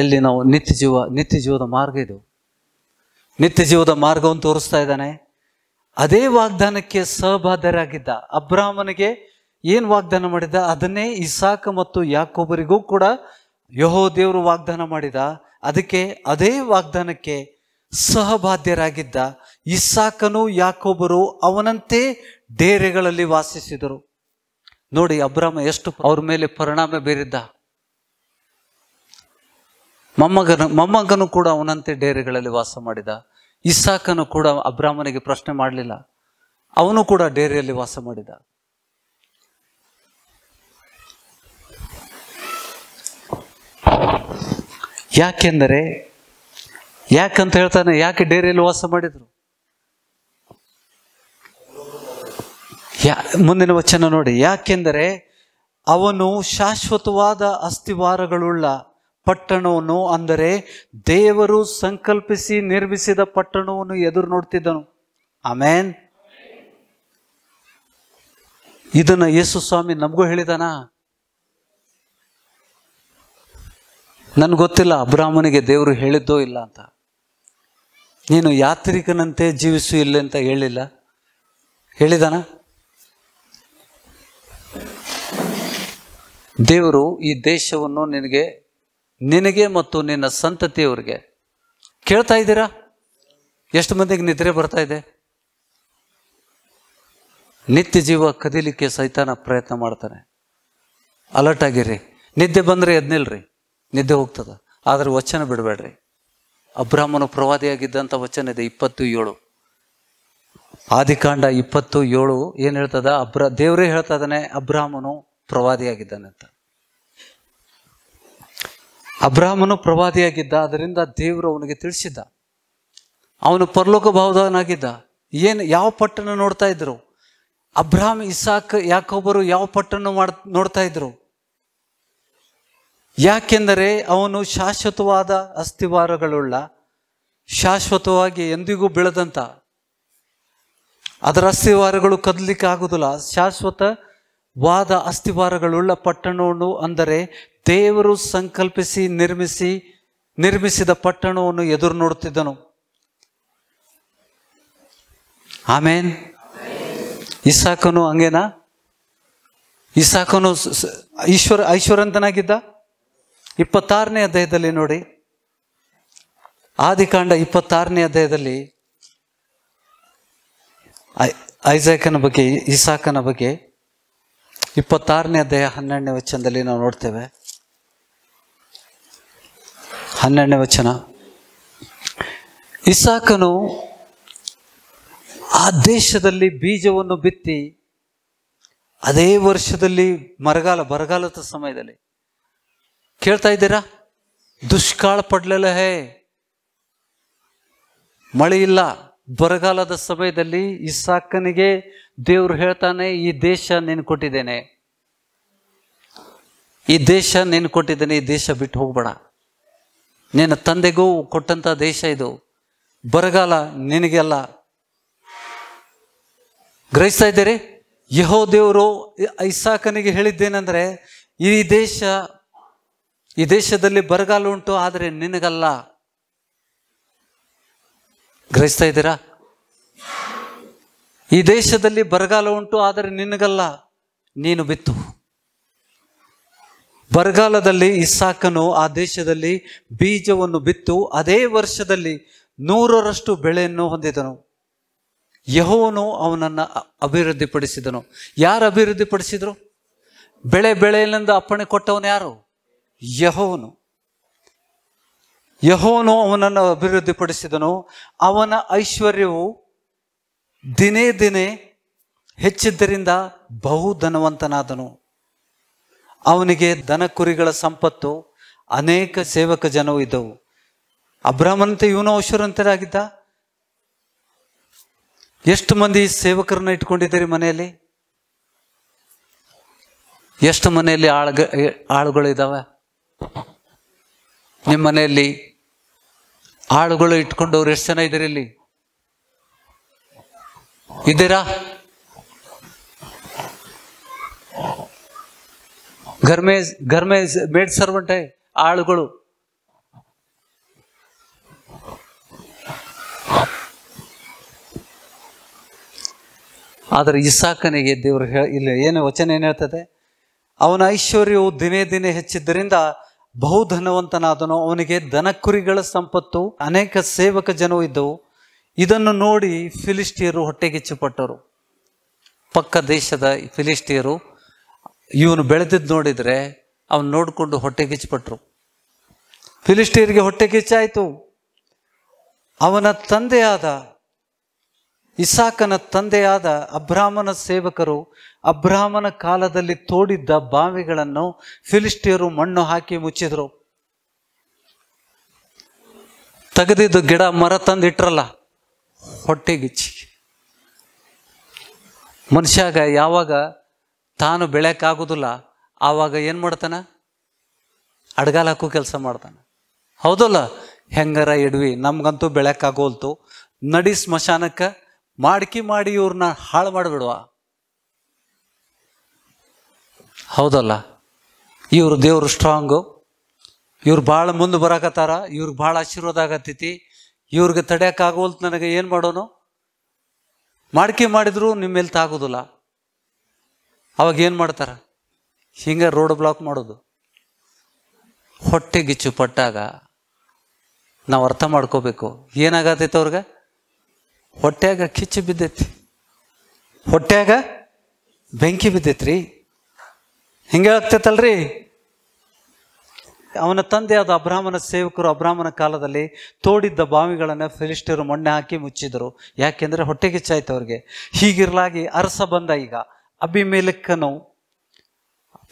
ಎಲ್ಲಿ ನಾವು ನಿತ್ಯ ಜೀವ ನಿತ್ಯ ಜೀವದ ಮಾರ್ಗ ಇದು ನಿತ್ಯ ಜೀವದ ಮಾರ್ಗವನ್ನು ತೋರಿಸ್ತಾ ಇದ್ದಾನೆ ಅದೇ ವಾಗ್ದಾನಕ್ಕೆ ಸಹಬಾಧರಾಗಿದ್ದ ಅಬ್ರಾಹ್ಮನಿಗೆ ಏನು ವಾಗ್ದಾನ ಮಾಡಿದ ಅದನ್ನೇ ಇಸಾಕ ಮತ್ತು ಯಾಕೊಬ್ಬರಿಗೂ ಕೂಡ ಯಹೋ ದೇವರು ವಾಗ್ದಾನ ಮಾಡಿದ ಅದಕ್ಕೆ ಅದೇ ವಾಗ್ದಾನಕ್ಕೆ ಸಹಬಾಧ್ಯರಾಗಿದ್ದ ಇಸ್ಸಾಕನು ಯಾಕೊಬ್ಬರು ಅವನಂತೆ ಡೇರೆಗಳಲ್ಲಿ ವಾಸಿಸಿದರು ನೋಡಿ ಅಬ್ರಾಮ ಎಷ್ಟು ಅವ್ರ ಮೇಲೆ ಪರಿಣಾಮ ಬೀರಿದ್ದ ಮೊಮ್ಮಗನ ಮೊಮ್ಮಗನು ಕೂಡ ಅವನಂತೆ ಡೇರೆಗಳಲ್ಲಿ ವಾಸ ಮಾಡಿದ ಇಸ್ಸಾಕನು ಕೂಡ ಅಬ್ರಾಹ್ಮನಿಗೆ ಪ್ರಶ್ನೆ ಮಾಡಲಿಲ್ಲ ಅವನು ಕೂಡ ಡೇರೆಯಲ್ಲಿ ವಾಸ ಮಾಡಿದ ಯಾಕೆಂದರೆ ಯಾಕಂತ ಹೇಳ್ತಾನೆ ಯಾಕೆ ಡೇರಿಯಲ್ಲಿ ವಾಸ ಮಾಡಿದರು ಯಾ ಮುಂದಿನ ವಚನ ನೋಡಿ ಯಾಕೆಂದರೆ ಅವನು ಶಾಶ್ವತವಾದ ಅಸ್ಥಿವಾರಗಳುಳ್ಳ ಪಟ್ಟಣವನ್ನು ಅಂದರೆ ದೇವರು ಸಂಕಲ್ಪಿಸಿ ನಿರ್ಮಿಸಿದ ಪಟ್ಟಣವನ್ನು ಎದುರು ನೋಡ್ತಿದ್ದನು ಆಮೇನ್ ಇದನ್ನು ಯೇಸು ಸ್ವಾಮಿ ನಮಗೂ ಹೇಳಿದಾನ ನನ್ಗೆ ಗೊತ್ತಿಲ್ಲ ಅಬ್ರಾಹ್ಮನಿಗೆ ದೇವರು ಹೇಳಿದ್ದೋ ಇಲ್ಲ ಅಂತ ನೀನು ಯಾತ್ರಿಕನಂತೆ ಜೀವಿಸು ಇಲ್ಲ ಅಂತ ಹೇಳಿಲ್ಲ ಹೇಳಿದಾನ ದೇವರು ಈ ದೇಶವನ್ನು ನಿನಗೆ ನಿನಗೆ ಮತ್ತು ನಿನ್ನ ಸಂತತಿಯವರಿಗೆ ಕೇಳ್ತಾ ಇದ್ದೀರಾ ಎಷ್ಟು ಮಂದಿಗೆ ನಿದ್ರೆ ಬರ್ತಾ ಇದೆ ನಿತ್ಯ ಜೀವ ಕದಿಲಿಕ್ಕೆ ಸೈತಾನ ಪ್ರಯತ್ನ ಮಾಡ್ತಾನೆ ಅಲರ್ಟ್ ಆಗಿರಿ ನಿದ್ದೆ ಬಂದರೆ ಎದ್ನಿಲ್ರಿ ನಿದ್ದೆ ಹೋಗ್ತದ ಆದರೆ ವಚನ ಬಿಡಬೇಡ್ರಿ ಅಬ್ರಾಹ್ಮನು ಪ್ರವಾದಿಯಾಗಿದ್ದಂಥ ವಚನ ಇದೆ ಇಪ್ಪತ್ತು ಏಳು ಆದಿಕಾಂಡ ಇಪ್ಪತ್ತು ಏಳು ಏನು ಹೇಳ್ತದ ಅಬ್ರ ದೇವರೇ ಹೇಳ್ತಾ ಇದ್ದಾನೆ ಅಬ್ರಾಹ್ಮನು ಪ್ರವಾದಿಯಾಗಿದ್ದಾನೆ ಅಂತ ಅಬ್ರಾಹ್ಮನು ಪ್ರವಾದಿಯಾಗಿದ್ದ ಅದರಿಂದ ದೇವರು ಅವನಿಗೆ ತಿಳಿಸಿದ್ದ ಅವನು ಪರಲೋಕ ಭಾವದವನಾಗಿದ್ದ ಏನು ಯಾವ ಪಟ್ಟಣ ನೋಡ್ತಾ ಇದ್ರು ಅಬ್ರಾಹ್ಮ್ ಇಸಾಕ್ ಯಾಕೊಬ್ಬರು ಯಾವ ಪಟ್ಟನ್ನು ಮಾಡ್ ನೋಡ್ತಾ ಇದ್ರು ಯಾಕೆಂದರೆ ಅವನು ಶಾಶ್ವತವಾದ ಅಸ್ಥಿವಾರಗಳುಳ್ಳ ಶಾಶ್ವತವಾಗಿ ಎಂದಿಗೂ ಬೆಳೆದಂತ ಅದರ ಅಸ್ಥಿವಾರಗಳು ಕದಲಿಕ್ಕೆ ಆಗುವುದಿಲ್ಲ ಶಾಶ್ವತವಾದ ಅಸ್ಥಿವಾರಗಳುಳ್ಳ ಪಟ್ಟಣವನ್ನು ಅಂದರೆ ದೇವರು ಸಂಕಲ್ಪಿಸಿ ನಿರ್ಮಿಸಿ ನಿರ್ಮಿಸಿದ ಪಟ್ಟಣವನ್ನು ಎದುರು ನೋಡುತ್ತಿದ್ದನು ಆಮೇನ್ ಇಸಾಕನು ಹಂಗೇನಾ ಇಸಾಕನು ಈಶ್ವರ ಐಶ್ವರ್ಯಂತನಾಗಿದ್ದ ಇಪ್ಪತ್ತಾರನೇ ಅಧ್ಯಾಯದಲ್ಲಿ ನೋಡಿ ಆದಿಕಾಂಡ ಇಪ್ಪತ್ತಾರನೇ ಅಧ್ಯಾಯದಲ್ಲಿ ಐಸಾಕನ ಬಗ್ಗೆ ಇಸಾಕನ ಬಗ್ಗೆ ಇಪ್ಪತ್ತಾರನೇ ಅಧ್ಯಾಯ ಹನ್ನೆರಡನೇ ವಚನದಲ್ಲಿ ನಾವು ನೋಡ್ತೇವೆ ಹನ್ನೆರಡನೇ ವಚನ ಇಸಾಕನು ಆ ದೇಶದಲ್ಲಿ ಬೀಜವನ್ನು ಬಿತ್ತಿ ಅದೇ ವರ್ಷದಲ್ಲಿ ಮರಗಾಲ ಬರಗಾಲದ ಸಮಯದಲ್ಲಿ ಕೇಳ್ತಾ ಇದ್ದೀರಾ ದುಷ್ಕಾಳ ಪಡ್ಲೆಲ್ಲ ಹೇ ಮಳೆ ಇಲ್ಲ ಬರಗಾಲದ ಸಮಯದಲ್ಲಿ ಈ ಸಾಕನಿಗೆ ದೇವರು ಹೇಳ್ತಾನೆ ಈ ದೇಶ ನೀನು ಕೊಟ್ಟಿದ್ದೇನೆ ಈ ದೇಶ ನೀನು ಕೊಟ್ಟಿದ್ದೇನೆ ಈ ದೇಶ ಬಿಟ್ಟು ಹೋಗ್ಬೇಡ ನಿನ್ನ ತಂದೆಗೂ ಕೊಟ್ಟಂತ ದೇಶ ಇದು ಬರಗಾಲ ನಿನಗೆಲ್ಲ ಗ್ರಹಿಸ್ತಾ ಇದ್ದೀರಿ ಯಹೋ ದೇವರು ಐಸಾಕನಿಗೆ ಹೇಳಿದ್ದೇನೆಂದ್ರೆ ಈ ದೇಶ ಈ ದೇಶದಲ್ಲಿ ಬರಗಾಲ ಉಂಟು ಆದರೆ ನಿನಗಲ್ಲ ಗ್ರಹಿಸ್ತಾ ಇದ್ದೀರಾ ಈ ದೇಶದಲ್ಲಿ ಬರಗಾಲ ಉಂಟು ಆದರೆ ನಿನಗಲ್ಲ ನೀನು ಬಿತ್ತು ಬರಗಾಲದಲ್ಲಿ ಇಸಾಕನು ಆ ದೇಶದಲ್ಲಿ ಬೀಜವನ್ನು ಬಿತ್ತು ಅದೇ ವರ್ಷದಲ್ಲಿ ನೂರರಷ್ಟು ಬೆಳೆಯನ್ನು ಹೊಂದಿದನು ಯಹೋವನು ಅವನನ್ನು ಅಭಿವೃದ್ಧಿಪಡಿಸಿದನು ಯಾರು ಅಭಿವೃದ್ಧಿಪಡಿಸಿದರು ಬೆಳೆ ಬೆಳೆಯಿಂದ ಅಪ್ಪಣೆ ಕೊಟ್ಟವನು ಯಾರು ಯಹೋನು ಯಹೋನು ಅವನನ್ನು ಅಭಿವೃದ್ಧಿಪಡಿಸಿದನು ಅವನ ಐಶ್ವರ್ಯವು ದಿನೇ ದಿನೇ ಹೆಚ್ಚಿದ್ದರಿಂದ ಬಹು ಧನವಂತನಾದನು ಅವನಿಗೆ ದನ ಕುರಿಗಳ ಸಂಪತ್ತು ಅನೇಕ ಸೇವಕ ಜನವು ಇದ್ದವು ಅಬ್ರಾಹ್ಮನಂತೆ ಇವನು ಆಗಿದ್ದ ಎಷ್ಟು ಮಂದಿ ಸೇವಕರನ್ನ ಇಟ್ಕೊಂಡಿದ್ದೀರಿ ಮನೆಯಲ್ಲಿ ಎಷ್ಟು ಮನೆಯಲ್ಲಿ ಆಳ್ಗ ಆಳುಗಳಿದ್ದಾವೆ ನಿಮ್ಮ ಮನೆಯಲ್ಲಿ ಆಳುಗಳು ಅವ್ರು ಎಷ್ಟು ಜನ ಇಲ್ಲಿ ಇದ್ದೀರಾ ಗರ್ಮೇಜ್ ಗರ್ಮೇಜ್ ಮೇಡ್ ಸರ್ವೆಂಟ್ ಆಳುಗಳು ಆದರೆ ಇಸಾಕನಿಗೆ ದೇವರು ಹೇಳ ಇಲ್ಲಿ ಏನು ವಚನ ಏನು ಹೇಳ್ತದೆ ಅವನ ಐಶ್ವರ್ಯವು ದಿನೇ ದಿನೇ ಹೆಚ್ಚಿದ್ದರಿಂದ ಬಹುಧನವಂತನಾದನು ಅವನಿಗೆ ದನ ಕುರಿಗಳ ಸಂಪತ್ತು ಅನೇಕ ಸೇವಕ ಜನವು ಇದ್ದವು ಇದನ್ನು ನೋಡಿ ಫಿಲಿಸ್ಟಿಯರು ಹೊಟ್ಟೆಗಿಚ್ಚುಪಟ್ಟರು ಪಕ್ಕ ದೇಶದ ಫಿಲಿಸ್ಟಿಯರು ಇವನು ಬೆಳೆದಿದ್ದು ನೋಡಿದರೆ ಅವನು ನೋಡಿಕೊಂಡು ಹೊಟ್ಟೆಗಿಚ್ಚುಪಟ್ಟರು ಫಿಲಿಸ್ಟಿಯರಿಗೆ ಹೊಟ್ಟೆಗಿಚ್ಚಾಯಿತು ಅವನ ತಂದೆಯಾದ ಇಸಾಕನ ತಂದೆಯಾದ ಅಬ್ರಾಹ್ಮನ ಸೇವಕರು ಅಬ್ರಾಹ್ಮನ ಕಾಲದಲ್ಲಿ ತೋಡಿದ್ದ ಬಾವಿಗಳನ್ನು ಫಿಲಿಸ್ಟಿಯರು ಮಣ್ಣು ಹಾಕಿ ಮುಚ್ಚಿದರು ತೆಗೆದಿದ್ದು ಗಿಡ ಮರ ತಂದಿಟ್ರಲ್ಲ ಹೊಟ್ಟೆಗಿಚ್ಚಿ ಮನುಷ್ಯಾಗ ಯಾವಾಗ ತಾನು ಬೆಳೆಯೋಕ್ಕಾಗೋದಿಲ್ಲ ಆವಾಗ ಏನು ಮಾಡ್ತಾನೆ ಅಡ್ಗಾಲ ಹಾಕೋ ಕೆಲಸ ಮಾಡ್ತಾನೆ ಹೌದಲ್ಲ ಹೆಂಗರ ಇಡ್ವಿ ನಮಗಂತೂ ಬೆಳೆಯೋಕ್ಕಾಗೋಲ್ತು ನಡಿ ಸ್ಮಶಾನಕ್ಕೆ ಮಾಡ್ಕಿ ಮಾಡಿ ಇವ್ರನ್ನ ಹಾಳು ಮಾಡಿಬಿಡುವ ಹೌದಲ್ಲ ಇವರು ದೇವರು ಸ್ಟ್ರಾಂಗು ಇವ್ರು ಭಾಳ ಮುಂದೆ ಬರಾಕತ್ತಾರ ಇವ್ರಿಗೆ ಭಾಳ ಆಶೀರ್ವಾದ ಆಗತ್ತೈತಿ ಇವ್ರಿಗೆ ತಡೆಯೋಕ್ಕಾಗೋಲ್ತು ನನಗೆ ಏನು ಮಾಡೋನು ಮಾಡ್ಕೆ ಮಾಡಿದ್ರು ನಿಮ್ಮ ಮೇಲೆ ತಾಗೋದಿಲ್ಲ ಅವಾಗ ಏನು ಮಾಡ್ತಾರೆ ಹಿಂಗೆ ರೋಡ್ ಬ್ಲಾಕ್ ಮಾಡೋದು ಗಿಚ್ಚು ಪಟ್ಟಾಗ ನಾವು ಅರ್ಥ ಮಾಡ್ಕೋಬೇಕು ಏನಾಗತ್ತೈತೆ ಅವ್ರಿಗೆ ಹೊಟ್ಟೆಯಾಗ ಕಿಚ್ಚು ಬಿದ್ದೈತಿ ಹೊಟ್ಟೆಯಾಗ ಬೆಂಕಿ ಬಿದ್ದೈತ್ರಿ ಹಿಂಗೆ ಆಗ್ತೈತಲ್ರಿ ಅವನ ತಂದೆಯಾದ ಅಬ್ರಾಹ್ಮನ ಸೇವಕರು ಅಬ್ರಾಹ್ಮನ ಕಾಲದಲ್ಲಿ ತೋಡಿದ್ದ ಬಾವಿಗಳನ್ನು ಫಿಲಿಸ್ಟರು ಮೊಣ್ಣೆ ಹಾಕಿ ಮುಚ್ಚಿದರು ಯಾಕೆಂದರೆ ಹೊಟ್ಟೆಗೆಚ್ಚಾಯ್ತು ಅವ್ರಿಗೆ ಹೀಗಿರಲಾಗಿ ಅರಸ ಬಂದ ಈಗ ಅಭಿಮೇಲಕ್ಕನು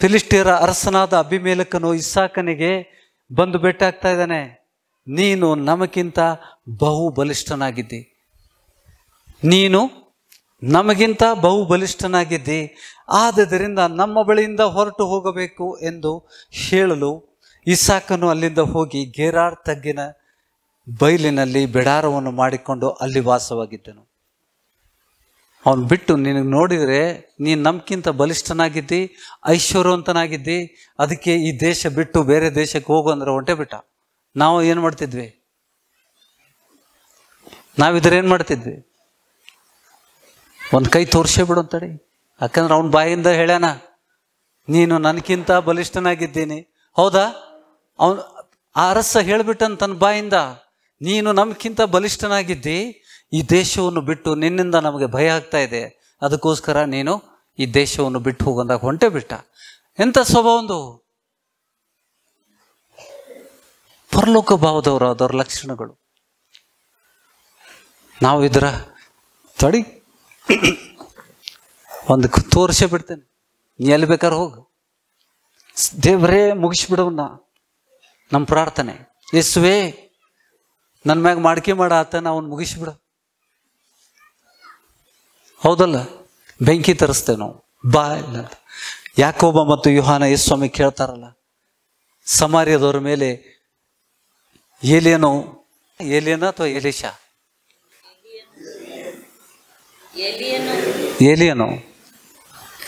ಫಿಲಿಸ್ಟಿಯರ ಅರಸನಾದ ಅಭಿಮೇಲಕ್ಕನು ಇಸ್ಸಾಕನಿಗೆ ಬಂದು ಭೇಟಿ ಆಗ್ತಾ ಇದ್ದಾನೆ ನೀನು ನಮಗಿಂತ ಬಹು ಬಲಿಷ್ಠನಾಗಿದ್ದಿ ನೀನು ನಮಗಿಂತ ಬಹು ಬಲಿಷ್ಠನಾಗಿದ್ದಿ ಆದ್ದರಿಂದ ನಮ್ಮ ಬಳಿಯಿಂದ ಹೊರಟು ಹೋಗಬೇಕು ಎಂದು ಹೇಳಲು ಇಸಾಕನು ಅಲ್ಲಿಂದ ಹೋಗಿ ಗೇರಾರ್ ತಗ್ಗಿನ ಬೈಲಿನಲ್ಲಿ ಬಿಡಾರವನ್ನು ಮಾಡಿಕೊಂಡು ಅಲ್ಲಿ ವಾಸವಾಗಿದ್ದನು ಅವನು ಬಿಟ್ಟು ನಿನಗೆ ನೋಡಿದರೆ ನೀನು ನಮ್ಗಿಂತ ಬಲಿಷ್ಠನಾಗಿದ್ದಿ ಐಶ್ವರ್ಯವಂತನಾಗಿದ್ದಿ ಅದಕ್ಕೆ ಈ ದೇಶ ಬಿಟ್ಟು ಬೇರೆ ದೇಶಕ್ಕೆ ಹೋಗು ಅಂದ್ರೆ ಹೊಂಟೆ ಬಿಟ್ಟ ನಾವು ಏನು ಮಾಡ್ತಿದ್ವಿ ನಾವಿದ್ರೆ ಏನು ಮಾಡ್ತಿದ್ವಿ ಒಂದು ಕೈ ತೋರಿಸೇ ಬಿಡು ಅಂತಡಿ ಯಾಕಂದ್ರೆ ಅವನ ಬಾಯಿಂದ ಹೇಳ್ಯಾನ ನೀನು ನನಗಿಂತ ಬಲಿಷ್ಠನಾಗಿದ್ದೀನಿ ಹೌದಾ ಅವನು ಆ ಅರಸ ಹೇಳಿಬಿಟ್ಟನ್ ತನ್ನ ಬಾಯಿಂದ ನೀನು ನಮ್ಗಿಂತ ಬಲಿಷ್ಠನಾಗಿದ್ದಿ ಈ ದೇಶವನ್ನು ಬಿಟ್ಟು ನಿನ್ನಿಂದ ನಮಗೆ ಭಯ ಆಗ್ತಾ ಇದೆ ಅದಕ್ಕೋಸ್ಕರ ನೀನು ಈ ದೇಶವನ್ನು ಬಿಟ್ಟು ಹೋಗಂದಾಗ ಹೊಂಟೆ ಬಿಟ್ಟ ಎಂಥ ಸ್ವಭಾವಂದು ಪರಲೋಕ ಭಾವದವರು ಅದವ್ರ ಲಕ್ಷಣಗಳು ನಾವು ಇದರ ತಡಿ ಒಂದು ತೋರಿಸಿ ಬಿಡ್ತೇನೆ ನೀ ಎಲ್ಲಿ ಬೇಕಾದ್ರೆ ಹೋಗು ದೇವರೇ ಮುಗಿಸ್ಬಿಡವನ್ನ ನಮ್ಮ ಪ್ರಾರ್ಥನೆ ಯೇಸುವೇ ನನ್ನ ಮ್ಯಾಗ ಮಾಡ್ಕೆ ಮಾಡ ಆತ ನಾವು ಮುಗಿಸ್ಬಿಡ ಹೌದಲ್ಲ ಬೆಂಕಿ ತರಿಸ್ತೇವೆ ನಾವು ಬಾ ಇಲ್ಲ ಯಾಕೋಬ ಮತ್ತು ಯುಹಾನ ಸ್ವಾಮಿ ಕೇಳ್ತಾರಲ್ಲ ಸಮಾರ್ಯದವ್ರ ಮೇಲೆ ಏಲೇನೋ ಏಲಿಯನ ಅಥವಾ ಏಲಿಶಾ ಏಲಿಯನು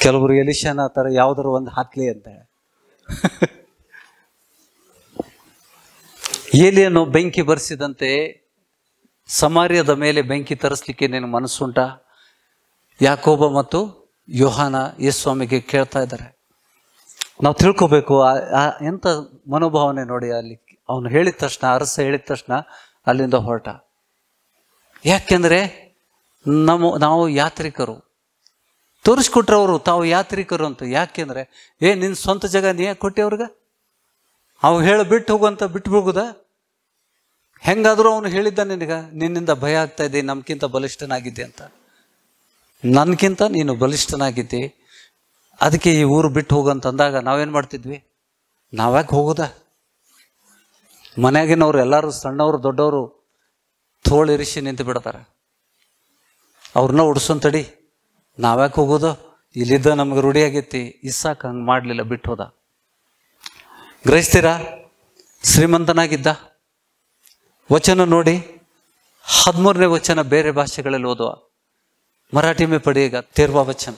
ಕೆಲವರು ಎಲಿಶನ್ ಆ ಥರ ಯಾವುದಾದ್ರು ಒಂದು ಹಾಕ್ಲಿ ಅಂತ ಏಲಿಯನ್ನು ಬೆಂಕಿ ಬರೆಸಿದಂತೆ ಸಮಾರ್ಯದ ಮೇಲೆ ಬೆಂಕಿ ತರಿಸ್ಲಿಕ್ಕೆ ನಿನ್ನ ಮನಸ್ಸುಂಟ ಯಾಕೋಬ ಮತ್ತು ಯೋಹಾನ ಸ್ವಾಮಿಗೆ ಕೇಳ್ತಾ ಇದ್ದಾರೆ ನಾವು ತಿಳ್ಕೊಬೇಕು ಎಂಥ ಮನೋಭಾವನೆ ನೋಡಿ ಅಲ್ಲಿ ಅವನು ಹೇಳಿದ ತಕ್ಷಣ ಅರಸ ಹೇಳಿದ ತಕ್ಷಣ ಅಲ್ಲಿಂದ ಹೊರಟ ಯಾಕೆಂದರೆ ನಮ್ಮ ನಾವು ಯಾತ್ರಿಕರು ತೋರಿಸ್ಕೊಟ್ರೆ ಅವರು ತಾವು ಯಾತ್ರಿಕರು ಅಂತ ಯಾಕೆಂದರೆ ಏ ನಿನ್ನ ಸ್ವಂತ ಜಾಗ ನೀ ಯಾಕೆ ಕೊಟ್ಟೆ ಅವ್ರಿಗೆ ಅವು ಹೇಳಿ ಬಿಟ್ಟು ಹೋಗುವಂತ ಬಿಟ್ಟು ಹೋಗುದ ಹೆಂಗಾದರೂ ಅವನು ಹೇಳಿದ್ದ ನಿನಗೆ ನಿನ್ನಿಂದ ಭಯ ಆಗ್ತಾ ಇದೆ ನಮ್ಗಿಂತ ಬಲಿಷ್ಠನಾಗಿದ್ದೆ ಅಂತ ನನ್ಗಿಂತ ನೀನು ಬಲಿಷ್ಠನಾಗಿದ್ದೆ ಅದಕ್ಕೆ ಈ ಊರು ಬಿಟ್ಟು ಹೋಗಂತಂದಾಗ ನಾವೇನು ಮಾಡ್ತಿದ್ವಿ ನಾವ್ಯಾಕೆ ಹೋಗುದ ಮನೆಯಾಗಿನವ್ರು ಎಲ್ಲರೂ ಸಣ್ಣವರು ದೊಡ್ಡವರು ತೋಳಿರಿಸಿ ನಿಂತು ಬಿಡ್ತಾರೆ ಅವ್ರನ್ನ ಉಡ್ಸೋನ್ ನಾವ್ಯಾಕೆ ಹೋಗೋದು ಇಲ್ಲಿದ್ದ ನಮ್ಗೆ ರೂಢಿಯಾಗೈತಿ ಇಸ್ಸಾಕ್ ಹಂಗೆ ಮಾಡಲಿಲ್ಲ ಬಿಟ್ಟು ಹೋದ ಗ್ರಹಿಸ್ತೀರಾ ಶ್ರೀಮಂತನಾಗಿದ್ದ ವಚನ ನೋಡಿ ಹದಿಮೂರನೇ ವಚನ ಬೇರೆ ಭಾಷೆಗಳಲ್ಲಿ ಓದುವ ಮರಾಠಿ ಮೇ पडेगा ತೇರ್ವಾ ವಚನ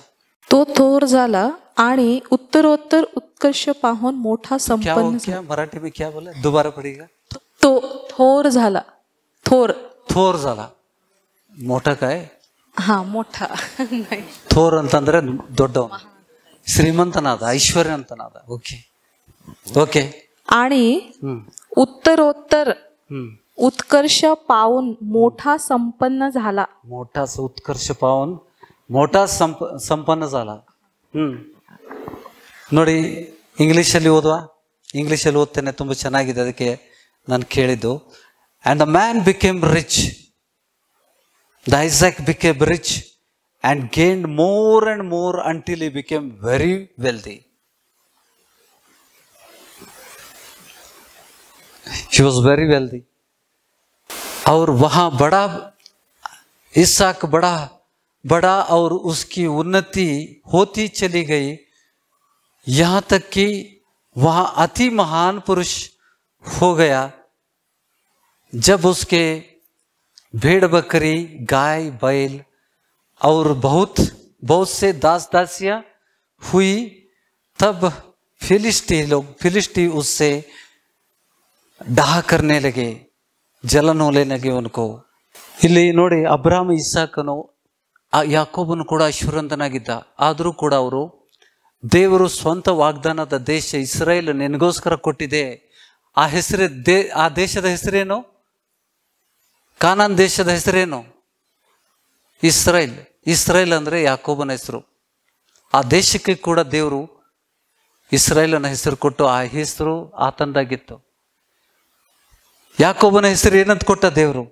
ತೋ ಥೋರ್ झाला ಆಣಿ ಉತ್ತರೋತ್ತರ ಉತ್ಕರ್ಷ पाहून मोठा संपन्न ಮರಾಠಿ में क्या बोला दुबारा पडेगा तो ಥೋರ್ झाला थोर थोर ಹಾ ಮೋಠ ಥೋರ್ ಅಂತಂದ್ರೆ ದೊಡ್ಡವ ಶ್ರೀಮಂತನಾದ ಐಶ್ವರ್ಯವಂತನಾದ ಓಕೆ ಓಕೆ आणि उत्तरोत्तर उत्कर्ष पावून मोठा संपन्न झाला मोठा उत्कर्ष पावून मोठा ಸಂಪ ಸಂಪನ್ನ ಜಾಲ ಹ್ಮ್ ನೋಡಿ ಇಂಗ್ಲೀಷಲ್ಲಿ ಓದುವ ಇಂಗ್ಲೀಷಲ್ಲಿ ಓದ್ತೇನೆ ತುಂಬ ಚೆನ್ನಾಗಿದೆ ಅದಕ್ಕೆ ನಾನು ಕೇಳಿದ್ದು and a man became rich The Isaac became rich and gained more and more until he became very wealthy. He was very wealthy. और वहाँ बड़ा इसाक बड़ा बड़ा और उसकी उन्नति होती चली गई यहाँ तक कि वहाँ अति महान पुरुष हो गया जब उसके भेड़ बकरी गाय बैल और बहुत बहुत से दास दासियां हुई तब फिलिस्टी लोग फिलिस्टी उससे ಡಹ ಕರ್ನೇಲೆಗೆ लगे उनको ಇಲ್ಲಿ ನೋಡಿ ಅಬ್ರಾಮ್ ಇಸಾಕನು ಆ ಯಾಕೋಬನು ಕೂಡ ಅಶ್ವರಂತನಾಗಿದ್ದ ಆದರೂ ಕೂಡ ಅವರು ದೇವರು ಸ್ವಂತ ವಾಗ್ದಾನದ ದೇಶ ಇಸ್ರೇಲ್ ನಿನಗೋಸ್ಕರ ಕೊಟ್ಟಿದೆ ಆ ಹೆಸರೇ ದೇ ಆ ದೇಶದ ಹೆಸರೇನು ಕಾನಾನ್ ದೇಶದ ಹೆಸರೇನು ಇಸ್ರೇಲ್ ಇಸ್ರೇಲ್ ಅಂದರೆ ಯಾಕೋಬನ ಹೆಸರು ಆ ದೇಶಕ್ಕೆ ಕೂಡ ದೇವರು ಇಸ್ರೇಲನ ಹೆಸರು ಕೊಟ್ಟು ಆ ಹೆಸರು ಆತಂದಾಗಿತ್ತು ಯಾಕೋಬನ ಹೆಸರು ಏನಂತ ಕೊಟ್ಟ ದೇವರು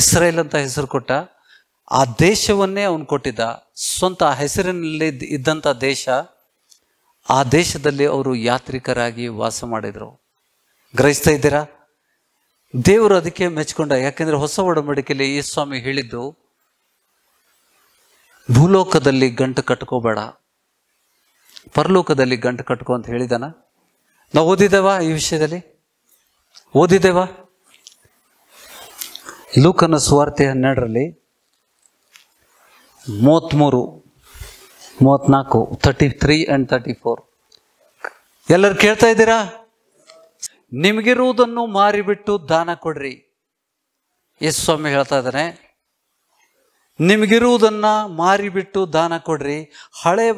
ಇಸ್ರೇಲ್ ಅಂತ ಹೆಸರು ಕೊಟ್ಟ ಆ ದೇಶವನ್ನೇ ಅವನು ಕೊಟ್ಟಿದ್ದ ಸ್ವಂತ ಹೆಸರಿನಲ್ಲಿ ಇದ್ದಂಥ ದೇಶ ಆ ದೇಶದಲ್ಲಿ ಅವರು ಯಾತ್ರಿಕರಾಗಿ ವಾಸ ಮಾಡಿದರು ಗ್ರಹಿಸ್ತಾ ಇದ್ದೀರಾ ದೇವರು ಅದಕ್ಕೆ ಮೆಚ್ಕೊಂಡ ಯಾಕೆಂದ್ರೆ ಹೊಸ ಒಡಂಬಡಿಕೆಯಲ್ಲಿ ಈ ಸ್ವಾಮಿ ಹೇಳಿದ್ದು ಭೂಲೋಕದಲ್ಲಿ ಗಂಟು ಕಟ್ಕೋಬೇಡ ಪರಲೋಕದಲ್ಲಿ ಗಂಟು ಕಟ್ಕೋ ಅಂತ ಹೇಳಿದಾನ ನಾವು ಓದಿದ್ದೇವಾ ಈ ವಿಷಯದಲ್ಲಿ ಓದಿದ್ದೇವಾ ಲೂಕನ ಸುವಾರ್ತೆ ಹನ್ನೆರಡರಲ್ಲಿ ಮೂವತ್ತ್ಮೂರು ಮೂವತ್ನಾಲ್ಕು thirty three and thirty four ಎಲ್ಲರೂ ಕೇಳ್ತಾ ಇದ್ದೀರಾ ನಿಮಗಿರುವುದನ್ನು ಮಾರಿಬಿಟ್ಟು ದಾನ ಕೊಡ್ರಿ ಎಸ್ ಸ್ವಾಮಿ ಹೇಳ್ತಾ ಇದ್ದಾರೆ ನಿಮಗಿರುವುದನ್ನು ಮಾರಿಬಿಟ್ಟು ದಾನ ಕೊಡ್ರಿ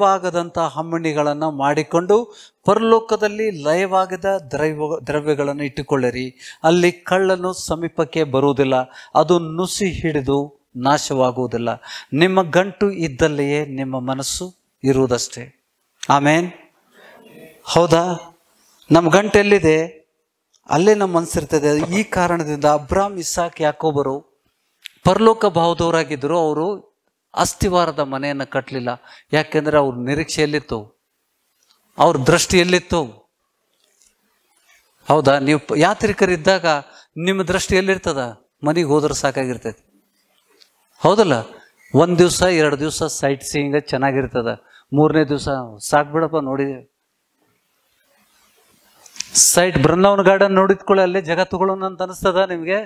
ಭಾಗದಂಥ ಹಮ್ಮಣಿಗಳನ್ನು ಮಾಡಿಕೊಂಡು ಪರಲೋಕದಲ್ಲಿ ಲಯವಾಗದ ದ್ರವ್ಯ ದ್ರವ್ಯಗಳನ್ನು ಇಟ್ಟುಕೊಳ್ಳಿರಿ ಅಲ್ಲಿ ಕಳ್ಳನ್ನು ಸಮೀಪಕ್ಕೆ ಬರುವುದಿಲ್ಲ ಅದು ನುಸಿ ಹಿಡಿದು ನಾಶವಾಗುವುದಿಲ್ಲ ನಿಮ್ಮ ಗಂಟು ಇದ್ದಲ್ಲಿಯೇ ನಿಮ್ಮ ಮನಸ್ಸು ಇರುವುದಷ್ಟೇ ಆಮೇನ್ ಹೌದಾ ನಮ್ಮ ಗಂಟೆಲ್ಲಿದೆ ಅಲ್ಲೇ ನಮ್ಮ ಮನಸ್ಸಿರ್ತದೆ ಈ ಕಾರಣದಿಂದ ಅಬ್ರಾಮ್ ಇಸಾಕ್ ಯಾಕೋಬರು ಪರಲೋಕ ಭಾವದವರಾಗಿದ್ದರು ಅವರು ಅಸ್ಥಿವಾರದ ಮನೆಯನ್ನು ಕಟ್ಟಲಿಲ್ಲ ಯಾಕೆಂದರೆ ಅವ್ರ ನಿರೀಕ್ಷೆಯಲ್ಲಿತ್ತು ಅವ್ರ ದೃಷ್ಟಿಯಲ್ಲಿತ್ತು ಹೌದಾ ನೀವು ಯಾತ್ರಿಕರಿದ್ದಾಗ ನಿಮ್ಮ ದೃಷ್ಟಿ ಎಲ್ಲಿರ್ತದ ಮನೆಗೆ ಹೋದ್ರೆ ಸಾಕಾಗಿರ್ತೈತಿ ಹೌದಲ್ಲ ಒಂದು ದಿವಸ ಎರಡು ದಿವಸ ಸೈಟ್ ಸೀಯಿಂಗ ಚೆನ್ನಾಗಿರ್ತದ ಮೂರನೇ ದಿವಸ ಸಾಕ್ಬಿಡಪ್ಪ ನೋಡಿ ಸೈಟ್ ಬೃಂದಾವನ ಗಾರ್ಡನ್ ನೋಡಿದ್ಕೊಳ್ಳೆ ಅಲ್ಲೇ ಜಗ ತಗೊಳ್ಳೋಣ ಅಂತ ಅನಿಸ್ತದ ನಿಮಗೆ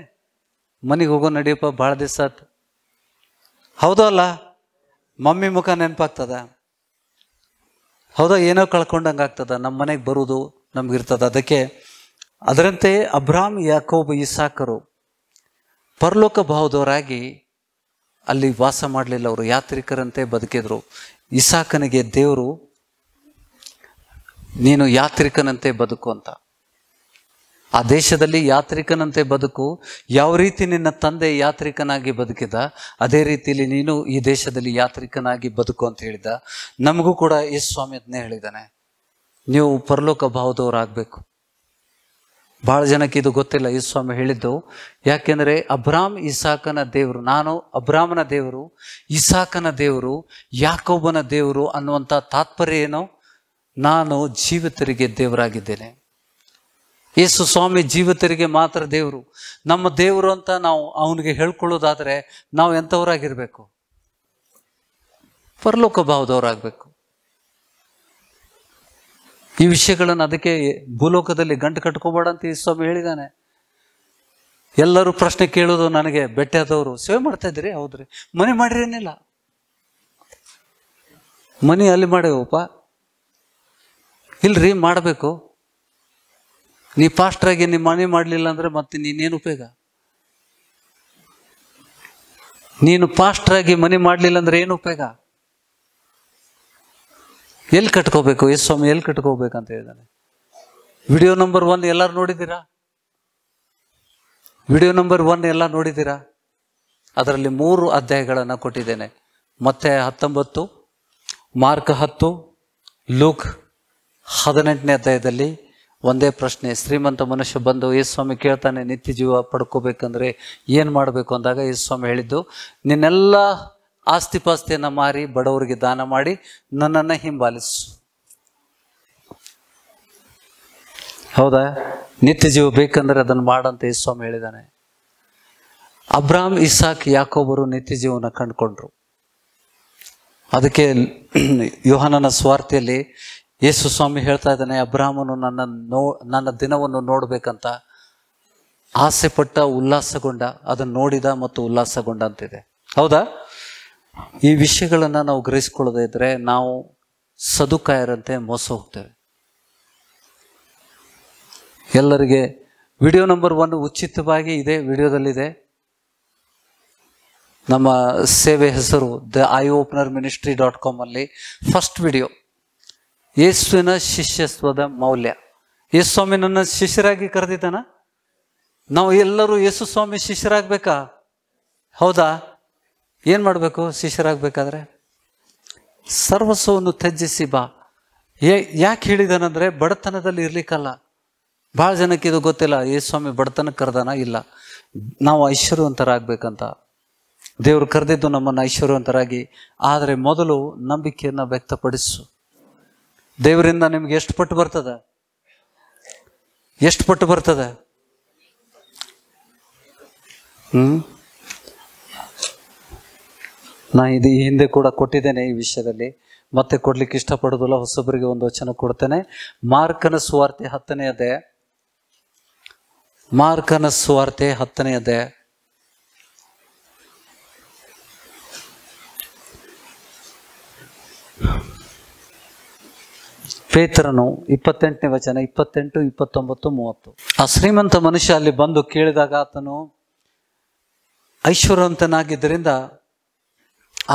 ಮನೆಗೆ ಹೋಗೋ ನಡಿಯಪ್ಪ ಭಾಳ ದಿವಸ ಆತು ಹೌದೋ ಅಲ್ಲ ಮಮ್ಮಿ ಮುಖ ನೆನಪಾಗ್ತದ ಹೌದಾ ಏನೋ ಕಳ್ಕೊಂಡಂಗೆ ಆಗ್ತದ ನಮ್ಮ ಮನೆಗೆ ಬರುವುದು ಇರ್ತದ ಅದಕ್ಕೆ ಅದರಂತೆ ಅಬ್ರಾಮ್ ಯಾಕೋಬ್ ಇಸಾಕರು ಪರಲೋಕ ಭಾವದವರಾಗಿ ಅಲ್ಲಿ ವಾಸ ಮಾಡಲಿಲ್ಲ ಅವರು ಯಾತ್ರಿಕರಂತೆ ಬದುಕಿದ್ರು ಇಸಾಕನಿಗೆ ದೇವರು ನೀನು ಯಾತ್ರಿಕನಂತೆ ಬದುಕು ಅಂತ ಆ ದೇಶದಲ್ಲಿ ಯಾತ್ರಿಕನಂತೆ ಬದುಕು ಯಾವ ರೀತಿ ನಿನ್ನ ತಂದೆ ಯಾತ್ರಿಕನಾಗಿ ಬದುಕಿದ ಅದೇ ರೀತಿಯಲ್ಲಿ ನೀನು ಈ ದೇಶದಲ್ಲಿ ಯಾತ್ರಿಕನಾಗಿ ಬದುಕು ಅಂತ ಹೇಳಿದ ನಮಗೂ ಕೂಡ ಎಸ್ ಸ್ವಾಮಿ ಅದನ್ನೇ ಹೇಳಿದ್ದಾನೆ ನೀವು ಪರಲೋಕ ಭಾವದವರಾಗಬೇಕು ಭಾಳ ಜನಕ್ಕೆ ಇದು ಗೊತ್ತಿಲ್ಲ ಯೇಸು ಸ್ವಾಮಿ ಹೇಳಿದ್ದು ಯಾಕೆಂದರೆ ಅಬ್ರಾಮ್ ಇಸಾಕನ ದೇವರು ನಾನು ಅಬ್ರಾಮನ ದೇವರು ಇಸಾಕನ ದೇವರು ಯಾಕೋಬನ ದೇವರು ಅನ್ನುವಂಥ ತಾತ್ಪರ್ಯ ಏನೋ ನಾನು ಜೀವಿತರಿಗೆ ದೇವರಾಗಿದ್ದೇನೆ ಯೇಸು ಸ್ವಾಮಿ ಜೀವಿತರಿಗೆ ಮಾತ್ರ ದೇವರು ನಮ್ಮ ದೇವರು ಅಂತ ನಾವು ಅವನಿಗೆ ಹೇಳ್ಕೊಳ್ಳೋದಾದರೆ ನಾವು ಎಂಥವರಾಗಿರಬೇಕು ಪರಲೋಕ ಭಾವದವರಾಗಬೇಕು ಈ ವಿಷಯಗಳನ್ನು ಅದಕ್ಕೆ ಭೂಲೋಕದಲ್ಲಿ ಗಂಟು ಕಟ್ಕೋಬೇಡ ಅಂತ ಈ ಸ್ವಾಮಿ ಹೇಳಿದ್ದಾನೆ ಎಲ್ಲರೂ ಪ್ರಶ್ನೆ ಕೇಳೋದು ನನಗೆ ಬೆಟ್ಟದವರು ಸೇವೆ ಮಾಡ್ತಾ ಇದ್ರಿ ಹೌದ್ರಿ ಮನೆ ಮಾಡಿರೇನಿಲ್ಲ ಮನೆ ಅಲ್ಲಿ ಮಾಡೇವಪ್ಪ ಇಲ್ರಿ ಮಾಡಬೇಕು ನೀ ಫಾಸ್ಟ್ರಾಗಿ ನಿಮ್ಮ ಮನೆ ಮಾಡಲಿಲ್ಲ ಅಂದರೆ ಮತ್ತೆ ನೀನೇನು ಉಪಯೋಗ ನೀನು ಆಗಿ ಮನೆ ಮಾಡಲಿಲ್ಲ ಅಂದರೆ ಏನು ಉಪಯೋಗ ಎಲ್ಲಿ ಕಟ್ಕೋಬೇಕು ಎಸ್ ಸ್ವಾಮಿ ಎಲ್ಲಿ ಕಟ್ಕೋಬೇಕಂತ ಹೇಳಿದಾನೆ ವಿಡಿಯೋ ನಂಬರ್ ಒನ್ ಎಲ್ಲರೂ ನೋಡಿದ್ದೀರಾ ವಿಡಿಯೋ ನಂಬರ್ ಒನ್ ಎಲ್ಲ ನೋಡಿದ್ದೀರಾ ಅದರಲ್ಲಿ ಮೂರು ಅಧ್ಯಾಯಗಳನ್ನು ಕೊಟ್ಟಿದ್ದೇನೆ ಮತ್ತೆ ಹತ್ತೊಂಬತ್ತು ಮಾರ್ಕ್ ಹತ್ತು ಲೂಕ್ ಹದಿನೆಂಟನೇ ಅಧ್ಯಾಯದಲ್ಲಿ ಒಂದೇ ಪ್ರಶ್ನೆ ಶ್ರೀಮಂತ ಮನುಷ್ಯ ಬಂದು ಯೇಸು ಸ್ವಾಮಿ ಕೇಳ್ತಾನೆ ನಿತ್ಯ ಜೀವ ಪಡ್ಕೋಬೇಕಂದ್ರೆ ಏನು ಮಾಡಬೇಕು ಅಂದಾಗ ಯೇಸು ಸ್ವಾಮಿ ಹೇಳಿದ್ದು ನಿನ್ನೆಲ್ಲ ಆಸ್ತಿ ಪಾಸ್ತಿಯನ್ನು ಮಾರಿ ಬಡವರಿಗೆ ದಾನ ಮಾಡಿ ನನ್ನನ್ನು ಹಿಂಬಾಲಿಸು ಹೌದಾ ನಿತ್ಯ ಜೀವ ಬೇಕಂದ್ರೆ ಅದನ್ನು ಮಾಡಂತ ಯೇಸು ಸ್ವಾಮಿ ಹೇಳಿದ್ದಾನೆ ಅಬ್ರಾಮ್ ಇಸಾಕ್ ಯಾಕೊಬ್ಬರು ನಿತ್ಯ ಜೀವನ ಕಂಡುಕೊಂಡ್ರು ಅದಕ್ಕೆ ಯೋಹನನ ಸ್ವಾರ್ಥಿಯಲ್ಲಿ ಯೇಸು ಸ್ವಾಮಿ ಹೇಳ್ತಾ ಇದ್ದಾನೆ ಅಬ್ರಾಹ್ಮನು ನನ್ನ ನೋ ನನ್ನ ದಿನವನ್ನು ನೋಡಬೇಕಂತ ಆಸೆಪಟ್ಟ ಉಲ್ಲಾಸಗೊಂಡ ಅದನ್ನು ನೋಡಿದ ಮತ್ತು ಉಲ್ಲಾಸಗೊಂಡ ಅಂತಿದೆ ಹೌದಾ ಈ ವಿಷಯಗಳನ್ನು ನಾವು ಗ್ರಹಿಸ್ಕೊಳ್ಳದೇ ಇದ್ದರೆ ನಾವು ಸದುಕಾಯರಂತೆ ಮೋಸ ಹೋಗ್ತೇವೆ ಎಲ್ಲರಿಗೆ ವಿಡಿಯೋ ನಂಬರ್ ಒನ್ ಉಚಿತವಾಗಿ ಇದೆ ವಿಡಿಯೋದಲ್ಲಿದೆ ನಮ್ಮ ಸೇವೆ ಹೆಸರು the eye opener ministry dot ಕಾಮಲ್ಲಿ ಫಸ್ಟ್ ವಿಡಿಯೋ ಯೇಸುವಿನ ಶಿಷ್ಯತ್ವದ ಮೌಲ್ಯ ಯೇಸು ಸ್ವಾಮಿ ನನ್ನ ಶಿಷ್ಯರಾಗಿ ಕರೆದಿದ್ದಾನ ನಾವು ಎಲ್ಲರೂ ಯೇಸು ಸ್ವಾಮಿ ಶಿಷ್ಯರಾಗಬೇಕಾ ಹೌದಾ ಏನು ಮಾಡಬೇಕು ಶಿಷ್ಯರಾಗಬೇಕಾದ್ರೆ ಸರ್ವಸ್ವವನ್ನು ತ್ಯಜಿಸಿ ಬಾ ಯಾಕೆ ಹೇಳಿದಾನಂದರೆ ಬಡತನದಲ್ಲಿ ಇರಲಿಕ್ಕಲ್ಲ ಭಾಳ ಜನಕ್ಕೆ ಇದು ಗೊತ್ತಿಲ್ಲ ಯೇಸು ಸ್ವಾಮಿ ಬಡತನಕ್ಕೆ ಕರೆದಾನ ಇಲ್ಲ ನಾವು ಐಶ್ವರ್ಯವಂತರಾಗಬೇಕಂತ ದೇವರು ಕರೆದಿದ್ದು ನಮ್ಮನ್ನು ಐಶ್ವರ್ಯವಂತರಾಗಿ ಆದರೆ ಮೊದಲು ನಂಬಿಕೆಯನ್ನು ವ್ಯಕ್ತಪಡಿಸು ದೇವರಿಂದ ನಿಮ್ಗೆ ಎಷ್ಟು ಪಟ್ಟು ಬರ್ತದ ಎಷ್ಟು ಪಟ್ಟು ಬರ್ತದ ಹ್ಮ್ ನಾ ಇದು ಈ ಹಿಂದೆ ಕೂಡ ಕೊಟ್ಟಿದ್ದೇನೆ ಈ ವಿಷಯದಲ್ಲಿ ಮತ್ತೆ ಕೊಡ್ಲಿಕ್ಕೆ ಇಷ್ಟಪಡೋದಿಲ್ಲ ಹೊಸೊಬ್ಬರಿಗೆ ಒಂದು ವಚನ ಕೊಡ್ತೇನೆ ಮಾರ್ಕನ ಸುವಾರ್ತೆ ಹತ್ತನೆಯದೆ ಮಾರ್ಕನ ಸುವಾರ್ತೆ ಹತ್ತನೆಯದೇ ಪೇತ್ರನು ಇಪ್ಪತ್ತೆಂಟನೇ ವಚನ ಇಪ್ಪತ್ತೆಂಟು ಇಪ್ಪತ್ತೊಂಬತ್ತು ಮೂವತ್ತು ಆ ಶ್ರೀಮಂತ ಮನುಷ್ಯ ಅಲ್ಲಿ ಬಂದು ಕೇಳಿದಾಗ ಆತನು ಐಶ್ವರ್ಯವಂತನಾಗಿದ್ದರಿಂದ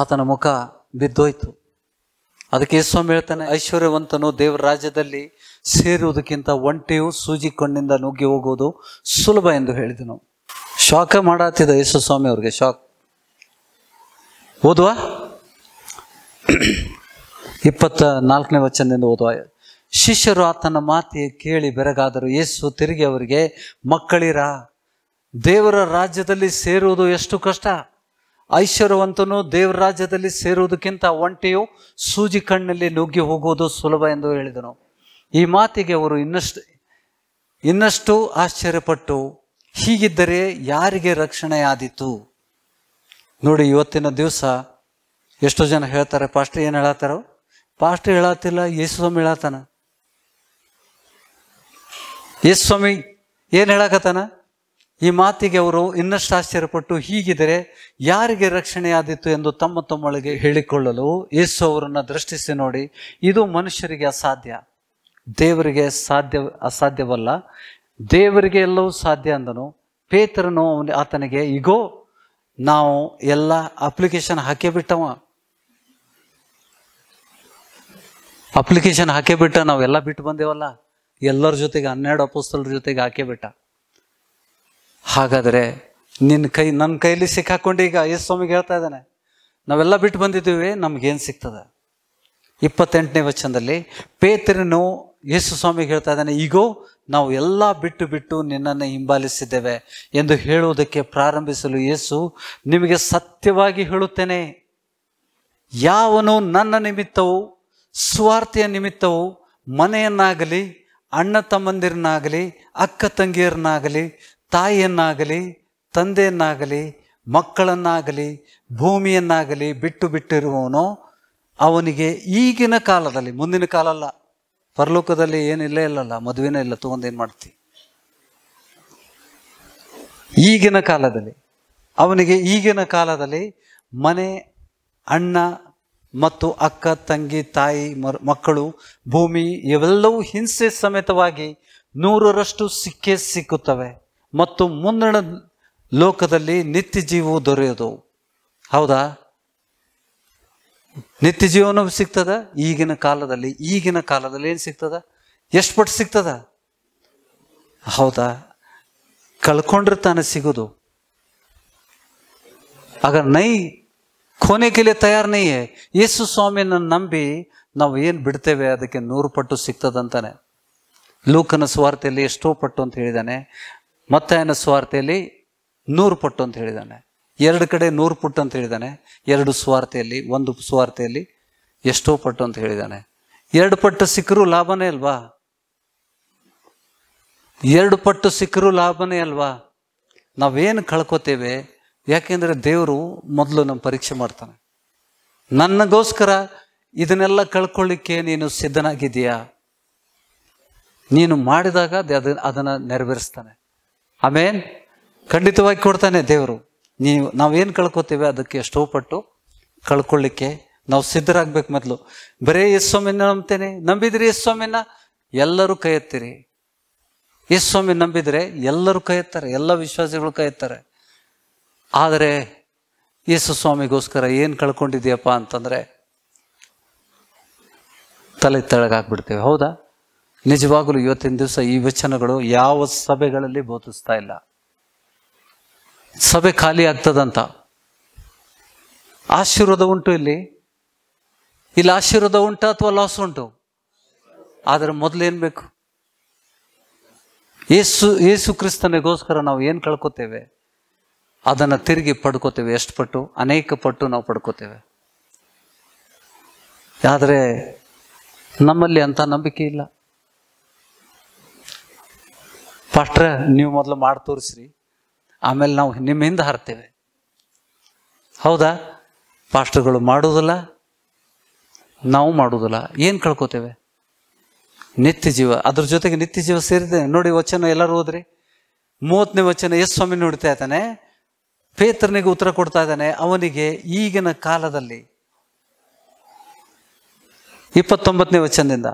ಆತನ ಮುಖ ಬಿದ್ದೋಯ್ತು ಅದಕ್ಕೆ ಸ್ವಾಮಿ ಹೇಳ್ತಾನೆ ಐಶ್ವರ್ಯವಂತನು ದೇವರ ರಾಜ್ಯದಲ್ಲಿ ಸೇರುವುದಕ್ಕಿಂತ ಒಂಟಿಯು ಸೂಜಿ ಕಣ್ಣಿಂದ ನುಗ್ಗಿ ಹೋಗುವುದು ಸುಲಭ ಎಂದು ಹೇಳಿದನು ಶಾಕ ಮಾಡಾತಿದ ಯೇಸು ಸ್ವಾಮಿ ಅವ್ರಿಗೆ ಶಾಕ್ ಓದುವ ಇಪ್ಪತ್ತ ನಾಲ್ಕನೇ ವಚನದಿಂದ ಓದುವ ಶಿಷ್ಯರು ಆತನ ಮಾತಿ ಕೇಳಿ ಬೆರಗಾದರು ಯೇಸು ತಿರುಗಿ ಅವರಿಗೆ ಮಕ್ಕಳಿರ ದೇವರ ರಾಜ್ಯದಲ್ಲಿ ಸೇರುವುದು ಎಷ್ಟು ಕಷ್ಟ ಐಶ್ವರ್ಯವಂತನು ದೇವರ ರಾಜ್ಯದಲ್ಲಿ ಸೇರುವುದಕ್ಕಿಂತ ಒಂಟಿಯು ಸೂಜಿ ಕಣ್ಣಲ್ಲಿ ನುಗ್ಗಿ ಹೋಗುವುದು ಸುಲಭ ಎಂದು ಹೇಳಿದನು ಈ ಮಾತಿಗೆ ಅವರು ಇನ್ನಷ್ಟು ಇನ್ನಷ್ಟು ಆಶ್ಚರ್ಯಪಟ್ಟು ಹೀಗಿದ್ದರೆ ಯಾರಿಗೆ ರಕ್ಷಣೆ ನೋಡಿ ಇವತ್ತಿನ ದಿವಸ ಎಷ್ಟೋ ಜನ ಹೇಳ್ತಾರೆ ಫಾಸ್ಟ್ ಏನು ಹೇಳತ್ತಾರೋ ಪಾಸ್ಟ್ ಹೇಳತ್ತಿಲ್ಲ ಯೇಸು ಸ್ವಾಮಿ ಹೇಳತ್ತಾನ ಯೇಸು ಸ್ವಾಮಿ ಏನು ಹೇಳಕತ್ತಾನ ಈ ಮಾತಿಗೆ ಅವರು ಇನ್ನಷ್ಟು ಆಶ್ಚರ್ಯಪಟ್ಟು ಹೀಗಿದರೆ ಯಾರಿಗೆ ರಕ್ಷಣೆಯಾದಿತ್ತು ಎಂದು ತಮ್ಮ ತಮ್ಮೊಳಗೆ ಹೇಳಿಕೊಳ್ಳಲು ಯೇಸು ಅವರನ್ನು ದೃಷ್ಟಿಸಿ ನೋಡಿ ಇದು ಮನುಷ್ಯರಿಗೆ ಅಸಾಧ್ಯ ದೇವರಿಗೆ ಸಾಧ್ಯ ಅಸಾಧ್ಯವಲ್ಲ ದೇವರಿಗೆ ಎಲ್ಲವೂ ಸಾಧ್ಯ ಅಂದನು ಪೇತರನು ಆತನಿಗೆ ಈಗೋ ನಾವು ಎಲ್ಲ ಅಪ್ಲಿಕೇಶನ್ ಹಾಕೇ ಬಿಟ್ಟವ ಅಪ್ಲಿಕೇಶನ್ ಹಾಕೇ ಬಿಟ್ಟ ನಾವೆಲ್ಲ ಬಿಟ್ಟು ಬಂದೇವಲ್ಲ ಎಲ್ಲರ ಜೊತೆಗೆ ಹನ್ನೆರಡು ಅಪೋಸ್ತಲರ ಜೊತೆಗೆ ಹಾಕೇಬಿಟ್ಟ ಬಿಟ್ಟ ಹಾಗಾದರೆ ನಿನ್ನ ಕೈ ನನ್ನ ಕೈಲಿ ಸಿಕ್ಕಾಕೊಂಡು ಈಗ ಯೇಸು ಸ್ವಾಮಿಗೆ ಹೇಳ್ತಾ ಇದ್ದಾನೆ ನಾವೆಲ್ಲ ಬಿಟ್ಟು ಬಂದಿದ್ದೀವಿ ನಮಗೇನು ಸಿಗ್ತದೆ ಇಪ್ಪತ್ತೆಂಟನೇ ವಚನದಲ್ಲಿ ಪೇತ್ರನು ಯೇಸು ಸ್ವಾಮಿಗೆ ಹೇಳ್ತಾ ಇದ್ದಾನೆ ಈಗೋ ನಾವು ಎಲ್ಲ ಬಿಟ್ಟು ಬಿಟ್ಟು ನಿನ್ನನ್ನು ಹಿಂಬಾಲಿಸಿದ್ದೇವೆ ಎಂದು ಹೇಳುವುದಕ್ಕೆ ಪ್ರಾರಂಭಿಸಲು ಯೇಸು ನಿಮಗೆ ಸತ್ಯವಾಗಿ ಹೇಳುತ್ತೇನೆ ಯಾವನು ನನ್ನ ನಿಮಿತ್ತವು ಸ್ವಾರ್ಥಿಯ ನಿಮಿತ್ತವು ಮನೆಯನ್ನಾಗಲಿ ಅಣ್ಣ ತಮ್ಮಂದಿರನ್ನಾಗಲಿ ಅಕ್ಕ ತಂಗಿಯರನ್ನಾಗಲಿ ತಾಯಿಯನ್ನಾಗಲಿ ತಂದೆಯನ್ನಾಗಲಿ ಮಕ್ಕಳನ್ನಾಗಲಿ ಭೂಮಿಯನ್ನಾಗಲಿ ಬಿಟ್ಟು ಬಿಟ್ಟಿರುವವನು ಅವನಿಗೆ ಈಗಿನ ಕಾಲದಲ್ಲಿ ಮುಂದಿನ ಕಾಲ ಅಲ್ಲ ಪರಲೋಕದಲ್ಲಿ ಏನಿಲ್ಲ ಇಲ್ಲಲ್ಲ ಮದುವೆನ ಇಲ್ಲ ತಗೊಂಡೇನು ಮಾಡ್ತಿ ಈಗಿನ ಕಾಲದಲ್ಲಿ ಅವನಿಗೆ ಈಗಿನ ಕಾಲದಲ್ಲಿ ಮನೆ ಅಣ್ಣ ಮತ್ತು ಅಕ್ಕ ತಂಗಿ ತಾಯಿ ಮಕ್ಕಳು ಭೂಮಿ ಇವೆಲ್ಲವೂ ಹಿಂಸೆ ಸಮೇತವಾಗಿ ನೂರರಷ್ಟು ಸಿಕ್ಕೇ ಸಿಕ್ಕುತ್ತವೆ ಮತ್ತು ಮುಂದಿನ ಲೋಕದಲ್ಲಿ ನಿತ್ಯ ಜೀವವು ದೊರೆಯೋದು ಹೌದಾ ನಿತ್ಯ ಜೀವನ ಸಿಗ್ತದ ಈಗಿನ ಕಾಲದಲ್ಲಿ ಈಗಿನ ಕಾಲದಲ್ಲಿ ಏನು ಸಿಗ್ತದ ಎಷ್ಟು ಪಟ್ಟು ಸಿಗ್ತದ ಹೌದಾ ಕಳ್ಕೊಂಡ್ರೆ ತಾನೇ ಸಿಗೋದು ಆಗ ನೈ खोने के लिए ಯೇಸು ಸ್ವಾಮಿಯನ್ನು ನಂಬಿ ನಾವು ಏನು ಬಿಡ್ತೇವೆ ಅದಕ್ಕೆ ನೂರು ಪಟ್ಟು ಸಿಗ್ತದಂತಾನೆ ಲೂಕನ ಸ್ವಾರ್ಥೆಯಲ್ಲಿ ಎಷ್ಟೋ ಪಟ್ಟು ಅಂತ ಹೇಳಿದ್ದಾನೆ ಮತ್ತಾಯನ ಸ್ವಾರ್ಥೆಯಲ್ಲಿ ನೂರು ಪಟ್ಟು ಅಂತ ಹೇಳಿದ್ದಾನೆ ಎರಡು ಕಡೆ ನೂರು ಪಟ್ಟು ಅಂತ ಹೇಳಿದ್ದಾನೆ ಎರಡು ಸ್ವಾರ್ಥೆಯಲ್ಲಿ ಒಂದು ಸ್ವಾರ್ಥೆಯಲ್ಲಿ ಎಷ್ಟೋ ಪಟ್ಟು ಅಂತ ಹೇಳಿದ್ದಾನೆ ಎರಡು ಪಟ್ಟು ಸಿಕ್ಕರೂ ಲಾಭನೇ ಅಲ್ವಾ ಎರಡು ಪಟ್ಟು ಸಿಕ್ಕರೂ ಲಾಭನೇ ಅಲ್ವಾ ನಾವೇನು ಕಳ್ಕೊತೇವೆ ಯಾಕೆಂದರೆ ದೇವರು ಮೊದಲು ನಮ್ಮ ಪರೀಕ್ಷೆ ಮಾಡ್ತಾನೆ ನನಗೋಸ್ಕರ ಇದನ್ನೆಲ್ಲ ಕಳ್ಕೊಳ್ಳಿಕ್ಕೆ ನೀನು ಸಿದ್ಧನಾಗಿದೆಯಾ ನೀನು ಮಾಡಿದಾಗ ಅದನ್ನ ಅದನ್ನು ನೆರವೇರಿಸ್ತಾನೆ ಆಮೇನ್ ಖಂಡಿತವಾಗಿ ಕೊಡ್ತಾನೆ ದೇವರು ನೀವು ನಾವೇನು ಕಳ್ಕೊತೀವಿ ಅದಕ್ಕೆ ಎಷ್ಟೋ ಪಟ್ಟು ಕಳ್ಕೊಳ್ಳಿಕ್ಕೆ ನಾವು ಸಿದ್ಧರಾಗ್ಬೇಕು ಮೊದಲು ಬರೀ ಯೇಸ್ವಾಮಿನ ನಂಬ್ತೇನೆ ನಂಬಿದ್ರಿ ಯೇಸ್ವಾಮಿನ ಎಲ್ಲರೂ ಕೈ ಎತ್ತೀರಿ ಸ್ವಾಮಿ ನಂಬಿದರೆ ಎಲ್ಲರೂ ಕೈ ಎತ್ತಾರೆ ಎಲ್ಲ ವಿಶ್ವಾಸಿಗಳು ಕೈ ಎತ್ತಾರೆ ಆದರೆ ಯೇಸು ಸ್ವಾಮಿಗೋಸ್ಕರ ಏನು ಕಳ್ಕೊಂಡಿದ್ಯಪ್ಪ ಅಂತಂದರೆ ತಲೆ ತೆಳಗಾಗ್ಬಿಡ್ತೇವೆ ಹೌದಾ ನಿಜವಾಗಲೂ ಇವತ್ತಿನ ದಿವಸ ಈ ವಚನಗಳು ಯಾವ ಸಭೆಗಳಲ್ಲಿ ಬೋಧಿಸ್ತಾ ಇಲ್ಲ ಸಭೆ ಖಾಲಿ ಆಗ್ತದಂತ ಆಶೀರ್ವಾದ ಉಂಟು ಇಲ್ಲಿ ಇಲ್ಲಿ ಆಶೀರ್ವಾದ ಉಂಟು ಅಥವಾ ಲಾಸ್ ಉಂಟು ಆದರೆ ಮೊದಲೇನು ಬೇಕು ಯೇಸು ಏಸು ಕ್ರಿಸ್ತನಿಗೋಸ್ಕರ ನಾವು ಏನು ಕಳ್ಕೊತೇವೆ ಅದನ್ನು ತಿರುಗಿ ಪಡ್ಕೋತೇವೆ ಎಷ್ಟು ಪಟ್ಟು ಅನೇಕ ಪಟ್ಟು ನಾವು ಪಡ್ಕೋತೇವೆ ಆದರೆ ನಮ್ಮಲ್ಲಿ ಅಂಥ ನಂಬಿಕೆ ಇಲ್ಲ ಪಾಸ್ಟ್ರ ನೀವು ಮೊದಲು ಮಾಡಿ ತೋರಿಸ್ರಿ ಆಮೇಲೆ ನಾವು ನಿಮ್ಮ ಹಿಂದೆ ಹಾರ್ತೇವೆ ಹೌದಾ ಪಾಸ್ಟ್ರಗಳು ಮಾಡುವುದಿಲ್ಲ ನಾವು ಮಾಡುವುದಿಲ್ಲ ಏನು ಕಳ್ಕೊತೇವೆ ನಿತ್ಯ ಜೀವ ಅದ್ರ ಜೊತೆಗೆ ನಿತ್ಯ ಜೀವ ಸೇರಿದೆ ನೋಡಿ ವಚನ ಎಲ್ಲರೂ ಹೋದ್ರಿ ಮೂವತ್ತನೇ ವಚನ ಎಸ್ ಸ್ವಾಮಿ ನೋಡ್ತಾ ಇದ್ದಾನೆ ಪೇತ್ರನಿಗೆ ಉತ್ತರ ಕೊಡ್ತಾ ಇದ್ದಾನೆ ಅವನಿಗೆ ಈಗಿನ ಕಾಲದಲ್ಲಿ ಇಪ್ಪತ್ತೊಂಬತ್ತನೇ ವಚನದಿಂದ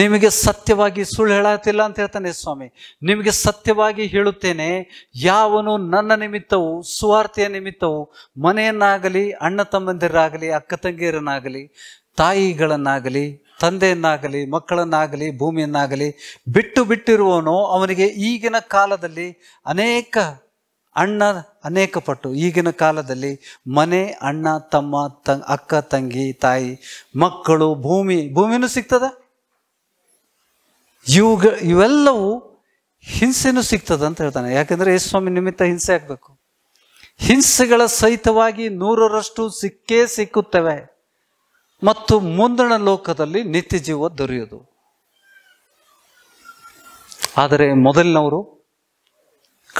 ನಿಮಗೆ ಸತ್ಯವಾಗಿ ಸುಳ್ಳು ಹೇಳತ್ತಿಲ್ಲ ಅಂತ ಹೇಳ್ತಾನೆ ಸ್ವಾಮಿ ನಿಮಗೆ ಸತ್ಯವಾಗಿ ಹೇಳುತ್ತೇನೆ ಯಾವನು ನನ್ನ ನಿಮಿತ್ತವು ಸುವಾರ್ತೆಯ ನಿಮಿತ್ತವು ಮನೆಯನ್ನಾಗಲಿ ಅಣ್ಣ ತಮ್ಮಂದಿರಾಗಲಿ ಅಕ್ಕ ತಂಗಿಯರನ್ನಾಗಲಿ ತಾಯಿಗಳನ್ನಾಗಲಿ ತಂದೆಯನ್ನಾಗಲಿ ಮಕ್ಕಳನ್ನಾಗಲಿ ಭೂಮಿಯನ್ನಾಗಲಿ ಬಿಟ್ಟು ಬಿಟ್ಟಿರುವವನು ಅವನಿಗೆ ಈಗಿನ ಕಾಲದಲ್ಲಿ ಅನೇಕ ಅಣ್ಣ ಅನೇಕ ಪಟ್ಟು ಈಗಿನ ಕಾಲದಲ್ಲಿ ಮನೆ ಅಣ್ಣ ತಮ್ಮ ತ ಅಕ್ಕ ತಂಗಿ ತಾಯಿ ಮಕ್ಕಳು ಭೂಮಿ ಭೂಮಿನೂ ಸಿಗ್ತದ ಇವುಗ ಇವೆಲ್ಲವೂ ಹಿಂಸೆನೂ ಅಂತ ಹೇಳ್ತಾನೆ ಯಾಕಂದರೆ ಯಶಸ್ವಾಮಿ ನಿಮಿತ್ತ ಹಿಂಸೆ ಆಗಬೇಕು ಹಿಂಸೆಗಳ ಸಹಿತವಾಗಿ ನೂರರಷ್ಟು ಸಿಕ್ಕೇ ಸಿಕ್ಕುತ್ತವೆ ಮತ್ತು ಮುಂದಣ ಲೋಕದಲ್ಲಿ ನಿತ್ಯ ಜೀವ ದೊರೆಯುವುದು ಆದರೆ ಮೊದಲಿನವರು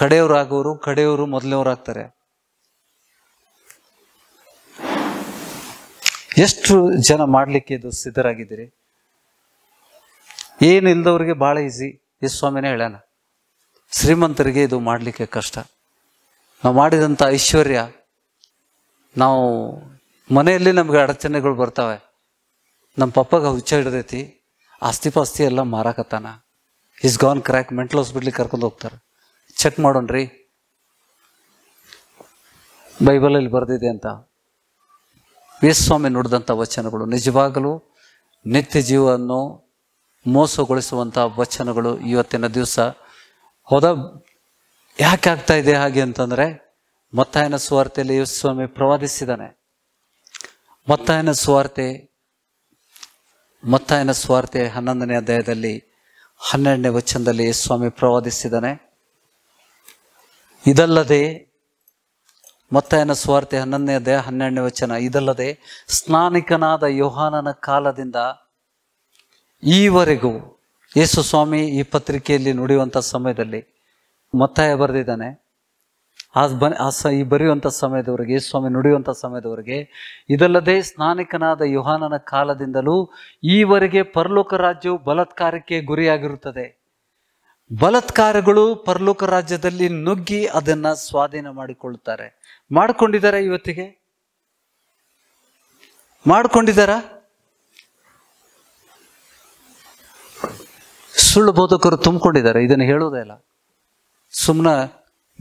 ಕಡೆಯವರಾಗೋರು ಕಡೆಯವರು ಆಗ್ತಾರೆ ಎಷ್ಟು ಜನ ಮಾಡಲಿಕ್ಕೆ ಇದು ಸಿದ್ಧರಾಗಿದ್ದೀರಿ ಏನಿಲ್ಲದವ್ರಿಗೆ ಭಾಳ ಈಸಿ ಈ ಸ್ವಾಮಿನೇ ಹೇಳ್ಯಾನ ಶ್ರೀಮಂತರಿಗೆ ಇದು ಮಾಡಲಿಕ್ಕೆ ಕಷ್ಟ ನಾವು ಮಾಡಿದಂಥ ಐಶ್ವರ್ಯ ನಾವು ಮನೆಯಲ್ಲಿ ನಮಗೆ ಅಡಚಣೆಗಳು ಬರ್ತವೆ ನಮ್ಮ ಪಪ್ಪಗೆ ಹುಚ್ಚ ಹಿಡ್ದೈತಿ ಆಸ್ತಿ ಪಾಸ್ತಿ ಎಲ್ಲ ಮಾರಾಕತ್ತಾನ ಈಸ್ ಗಾನ್ ಕ್ರ್ಯಾಕ್ ಮೆಂಟಲ್ ಹಾಸ್ಪಿಟ್ಲಿಗೆ ಕರ್ಕೊಂಡು ಹೋಗ್ತಾರೆ ಚೆಕ್ ಮಾಡೋಣ್ರಿ ಬೈಬಲಲ್ಲಿ ಬರೆದಿದೆ ಅಂತ ಸ್ವಾಮಿ ನುಡಿದಂಥ ವಚನಗಳು ನಿಜವಾಗಲೂ ನಿತ್ಯ ಜೀವವನ್ನು ಮೋಸಗೊಳಿಸುವಂಥ ವಚನಗಳು ಇವತ್ತಿನ ದಿವಸ ಹೋದ ಯಾಕೆ ಆಗ್ತಾ ಇದೆ ಹಾಗೆ ಅಂತಂದರೆ ಮತ್ತಾಯನ ಸ್ವಾರ್ಥೆಯಲ್ಲಿ ಸ್ವಾಮಿ ಪ್ರವಾದಿಸಿದ್ದಾನೆ ಮತ್ತಾಯನ ಸ್ವಾರ್ಥೆ ಮತ್ತಾಯನ ಸ್ವಾರ್ಥೆ ಹನ್ನೊಂದನೇ ಅಧ್ಯಾಯದಲ್ಲಿ ಹನ್ನೆರಡನೇ ವಚನದಲ್ಲಿ ಸ್ವಾಮಿ ಪ್ರವಾದಿಸಿದ್ದಾನೆ ಇದಲ್ಲದೆ ಮತ್ತಾಯನ ಸ್ವಾರ್ಥೆ ಹನ್ನೊಂದನೇ ದೇಹ ಹನ್ನೆರಡನೇ ವಚನ ಇದಲ್ಲದೆ ಸ್ನಾನಿಕನಾದ ಯೋಹಾನನ ಕಾಲದಿಂದ ಈವರೆಗೂ ಯೇಸು ಸ್ವಾಮಿ ಈ ಪತ್ರಿಕೆಯಲ್ಲಿ ನುಡಿಯುವಂಥ ಸಮಯದಲ್ಲಿ ಮತ್ತಾಯ ಬರೆದಿದ್ದಾನೆ ಆ ಬ ಈ ಬರೆಯುವಂಥ ಸಮಯದವರೆಗೆ ಯೇಸು ಸ್ವಾಮಿ ನುಡಿಯುವಂಥ ಸಮಯದವರೆಗೆ ಇದಲ್ಲದೆ ಸ್ನಾನಿಕನಾದ ಯೋಹಾನನ ಕಾಲದಿಂದಲೂ ಈವರೆಗೆ ಪರಲೋಕ ರಾಜ್ಯವು ಬಲತ್ಕಾರಕ್ಕೆ ಗುರಿಯಾಗಿರುತ್ತದೆ ಬಲತ್ಕಾರಗಳು ಪರಲೋಕ ರಾಜ್ಯದಲ್ಲಿ ನುಗ್ಗಿ ಅದನ್ನ ಸ್ವಾಧೀನ ಮಾಡಿಕೊಳ್ತಾರೆ ಮಾಡ್ಕೊಂಡಿದ್ದಾರೆ ಇವತ್ತಿಗೆ ಮಾಡಿಕೊಂಡಿದ್ದಾರಾ ಸುಳ್ಳು ಬೋಧಕರು ತುಂಬಿಕೊಂಡಿದ್ದಾರೆ ಇದನ್ನು ಹೇಳೋದೇ ಇಲ್ಲ ಸುಮ್ಮನೆ